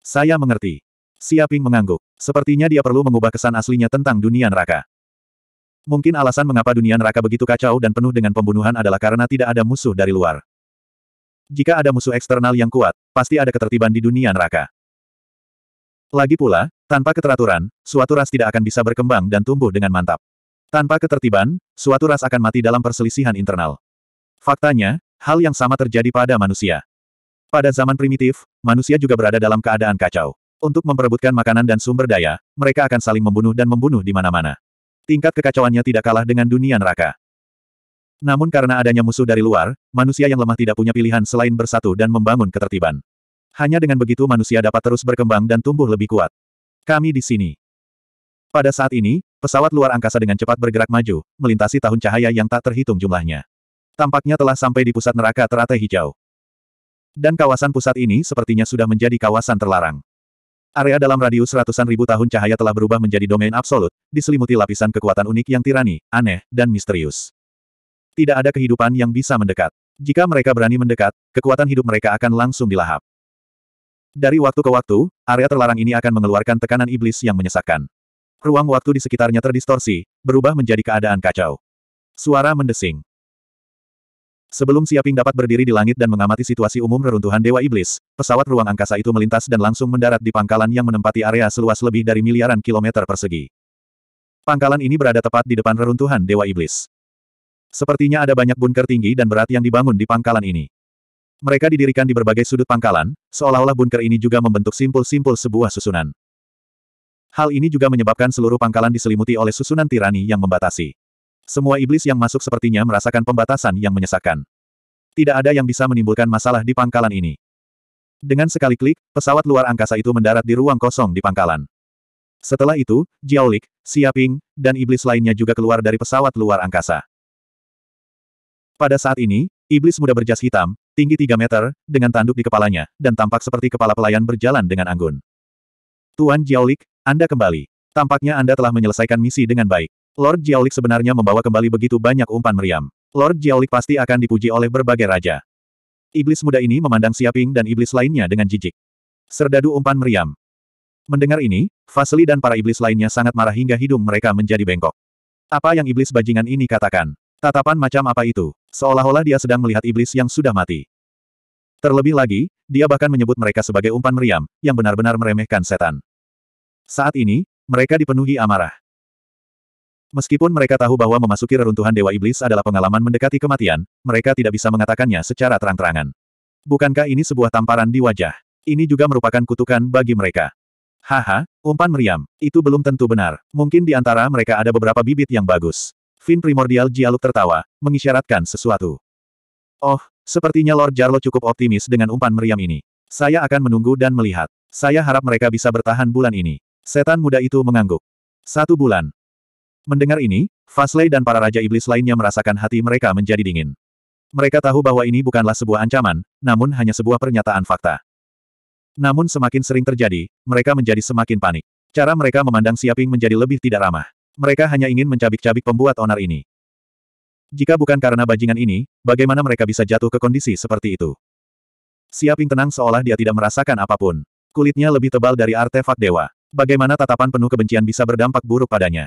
Saya mengerti. Siaping mengangguk. Sepertinya dia perlu mengubah kesan aslinya tentang dunia neraka. Mungkin alasan mengapa dunia neraka begitu kacau dan penuh dengan pembunuhan adalah karena tidak ada musuh dari luar. Jika ada musuh eksternal yang kuat, pasti ada ketertiban di dunia neraka. Lagi pula, tanpa keteraturan, suatu ras tidak akan bisa berkembang dan tumbuh dengan mantap. Tanpa ketertiban, suatu ras akan mati dalam perselisihan internal. Faktanya, hal yang sama terjadi pada manusia. Pada zaman primitif, manusia juga berada dalam keadaan kacau. Untuk memperebutkan makanan dan sumber daya, mereka akan saling membunuh dan membunuh di mana-mana. Tingkat kekacauannya tidak kalah dengan dunia neraka. Namun karena adanya musuh dari luar, manusia yang lemah tidak punya pilihan selain bersatu dan membangun ketertiban. Hanya dengan begitu manusia dapat terus berkembang dan tumbuh lebih kuat. Kami di sini. Pada saat ini, pesawat luar angkasa dengan cepat bergerak maju, melintasi tahun cahaya yang tak terhitung jumlahnya. Tampaknya telah sampai di pusat neraka teratai hijau. Dan kawasan pusat ini sepertinya sudah menjadi kawasan terlarang. Area dalam radius ratusan ribu tahun cahaya telah berubah menjadi domain absolut, diselimuti lapisan kekuatan unik yang tirani, aneh, dan misterius. Tidak ada kehidupan yang bisa mendekat. Jika mereka berani mendekat, kekuatan hidup mereka akan langsung dilahap. Dari waktu ke waktu, area terlarang ini akan mengeluarkan tekanan iblis yang menyesakkan. Ruang waktu di sekitarnya terdistorsi, berubah menjadi keadaan kacau. Suara mendesing. Sebelum Siaping dapat berdiri di langit dan mengamati situasi umum reruntuhan Dewa Iblis, pesawat ruang angkasa itu melintas dan langsung mendarat di pangkalan yang menempati area seluas lebih dari miliaran kilometer persegi. Pangkalan ini berada tepat di depan reruntuhan Dewa Iblis. Sepertinya ada banyak bunker tinggi dan berat yang dibangun di pangkalan ini. Mereka didirikan di berbagai sudut pangkalan, seolah-olah bunker ini juga membentuk simpul-simpul sebuah susunan. Hal ini juga menyebabkan seluruh pangkalan diselimuti oleh susunan tirani yang membatasi. Semua iblis yang masuk sepertinya merasakan pembatasan yang menyesakkan. Tidak ada yang bisa menimbulkan masalah di pangkalan ini. Dengan sekali klik, pesawat luar angkasa itu mendarat di ruang kosong di pangkalan. Setelah itu, Jiaolik, Xiaping, dan iblis lainnya juga keluar dari pesawat luar angkasa. Pada saat ini, iblis muda berjas hitam, tinggi 3 meter, dengan tanduk di kepalanya, dan tampak seperti kepala pelayan berjalan dengan anggun. Tuan Jiaolik, anda kembali. Tampaknya Anda telah menyelesaikan misi dengan baik. Lord Jiaolik sebenarnya membawa kembali begitu banyak umpan meriam. Lord Jiaolik pasti akan dipuji oleh berbagai raja. Iblis muda ini memandang Siaping dan iblis lainnya dengan jijik. Serdadu umpan meriam. Mendengar ini, Fasli dan para iblis lainnya sangat marah hingga hidung mereka menjadi bengkok. Apa yang iblis bajingan ini katakan? Tatapan macam apa itu? Seolah-olah dia sedang melihat iblis yang sudah mati. Terlebih lagi, dia bahkan menyebut mereka sebagai umpan meriam, yang benar-benar meremehkan setan. Saat ini, mereka dipenuhi amarah. Meskipun mereka tahu bahwa memasuki reruntuhan Dewa Iblis adalah pengalaman mendekati kematian, mereka tidak bisa mengatakannya secara terang-terangan. Bukankah ini sebuah tamparan di wajah? Ini juga merupakan kutukan bagi mereka. Haha, umpan meriam, itu belum tentu benar. Mungkin di antara mereka ada beberapa bibit yang bagus. Fin primordial Jialuk tertawa, mengisyaratkan sesuatu. Oh, sepertinya Lord Jarlo cukup optimis dengan umpan meriam ini. Saya akan menunggu dan melihat. Saya harap mereka bisa bertahan bulan ini. Setan muda itu mengangguk. Satu bulan. Mendengar ini, Fasley dan para Raja Iblis lainnya merasakan hati mereka menjadi dingin. Mereka tahu bahwa ini bukanlah sebuah ancaman, namun hanya sebuah pernyataan fakta. Namun semakin sering terjadi, mereka menjadi semakin panik. Cara mereka memandang Siaping menjadi lebih tidak ramah. Mereka hanya ingin mencabik-cabik pembuat onar ini. Jika bukan karena bajingan ini, bagaimana mereka bisa jatuh ke kondisi seperti itu? Siaping tenang seolah dia tidak merasakan apapun. Kulitnya lebih tebal dari artefak dewa. Bagaimana tatapan penuh kebencian bisa berdampak buruk padanya?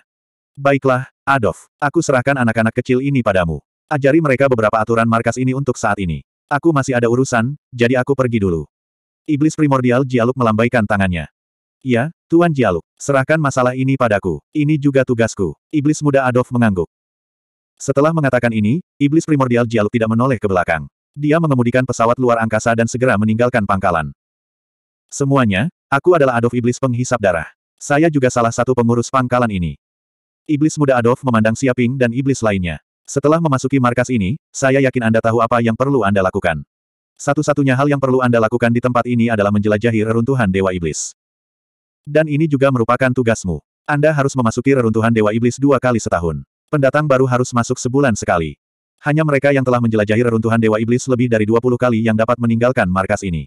Baiklah, Adolf, aku serahkan anak-anak kecil ini padamu. Ajari mereka beberapa aturan markas ini untuk saat ini. Aku masih ada urusan, jadi aku pergi dulu. Iblis primordial Jialuk melambaikan tangannya. Ya, Tuan Jialuk, serahkan masalah ini padaku. Ini juga tugasku. Iblis muda Adolf mengangguk. Setelah mengatakan ini, Iblis primordial Jialuk tidak menoleh ke belakang. Dia mengemudikan pesawat luar angkasa dan segera meninggalkan pangkalan. Semuanya, Aku adalah Adolf Iblis Penghisap Darah. Saya juga salah satu pengurus pangkalan ini. Iblis muda Adolf memandang Siaping dan iblis lainnya. Setelah memasuki markas ini, saya yakin Anda tahu apa yang perlu Anda lakukan. Satu-satunya hal yang perlu Anda lakukan di tempat ini adalah menjelajahi reruntuhan Dewa Iblis. Dan ini juga merupakan tugasmu. Anda harus memasuki reruntuhan Dewa Iblis dua kali setahun. Pendatang baru harus masuk sebulan sekali. Hanya mereka yang telah menjelajahi reruntuhan Dewa Iblis lebih dari 20 kali yang dapat meninggalkan markas ini.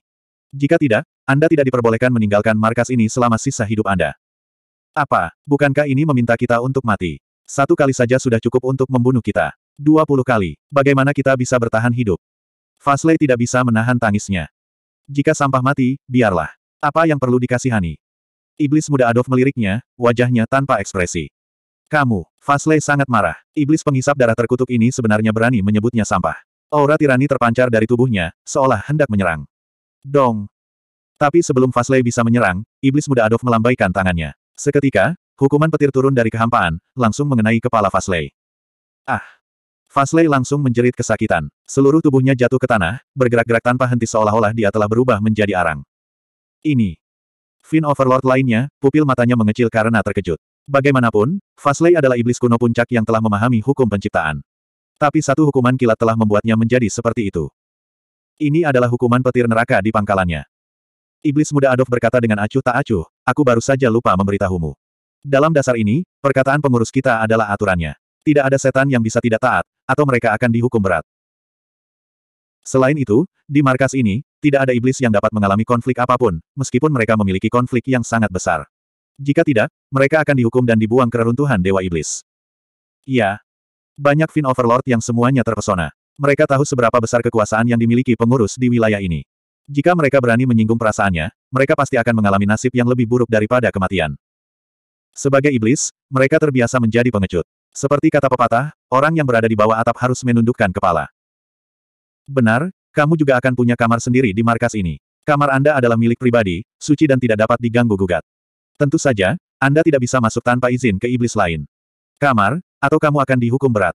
Jika tidak, Anda tidak diperbolehkan meninggalkan markas ini selama sisa hidup Anda. Apa, bukankah ini meminta kita untuk mati? Satu kali saja sudah cukup untuk membunuh kita. Dua puluh kali. Bagaimana kita bisa bertahan hidup? Fasley tidak bisa menahan tangisnya. Jika sampah mati, biarlah. Apa yang perlu dikasihani? Iblis muda Adolf meliriknya, wajahnya tanpa ekspresi. Kamu, Fasley sangat marah. Iblis penghisap darah terkutuk ini sebenarnya berani menyebutnya sampah. Aura tirani terpancar dari tubuhnya, seolah hendak menyerang. Dong! Tapi sebelum Fasley bisa menyerang, iblis muda Adolf melambaikan tangannya. Seketika, hukuman petir turun dari kehampaan, langsung mengenai kepala Fasley. Ah! Fasley langsung menjerit kesakitan. Seluruh tubuhnya jatuh ke tanah, bergerak-gerak tanpa henti seolah-olah dia telah berubah menjadi arang. Ini. Fin Overlord lainnya, pupil matanya mengecil karena terkejut. Bagaimanapun, Fasley adalah iblis kuno puncak yang telah memahami hukum penciptaan. Tapi satu hukuman kilat telah membuatnya menjadi seperti itu. Ini adalah hukuman petir neraka di pangkalannya. Iblis muda Adolf berkata dengan acuh tak acuh, aku baru saja lupa memberitahumu. Dalam dasar ini, perkataan pengurus kita adalah aturannya. Tidak ada setan yang bisa tidak taat, atau mereka akan dihukum berat. Selain itu, di markas ini, tidak ada iblis yang dapat mengalami konflik apapun, meskipun mereka memiliki konflik yang sangat besar. Jika tidak, mereka akan dihukum dan dibuang ke reruntuhan Dewa Iblis. Iya. Banyak Fin Overlord yang semuanya terpesona. Mereka tahu seberapa besar kekuasaan yang dimiliki pengurus di wilayah ini. Jika mereka berani menyinggung perasaannya, mereka pasti akan mengalami nasib yang lebih buruk daripada kematian. Sebagai iblis, mereka terbiasa menjadi pengecut. Seperti kata pepatah, orang yang berada di bawah atap harus menundukkan kepala. Benar, kamu juga akan punya kamar sendiri di markas ini. Kamar Anda adalah milik pribadi, suci dan tidak dapat diganggu-gugat. Tentu saja, Anda tidak bisa masuk tanpa izin ke iblis lain. Kamar, atau kamu akan dihukum berat.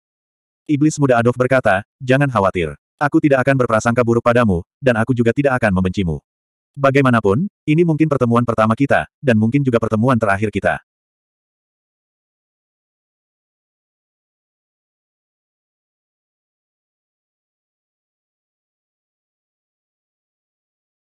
Iblis muda Adolf berkata, jangan khawatir. Aku tidak akan berprasangka buruk padamu, dan aku juga tidak akan membencimu. Bagaimanapun, ini mungkin pertemuan pertama kita, dan mungkin juga pertemuan terakhir kita.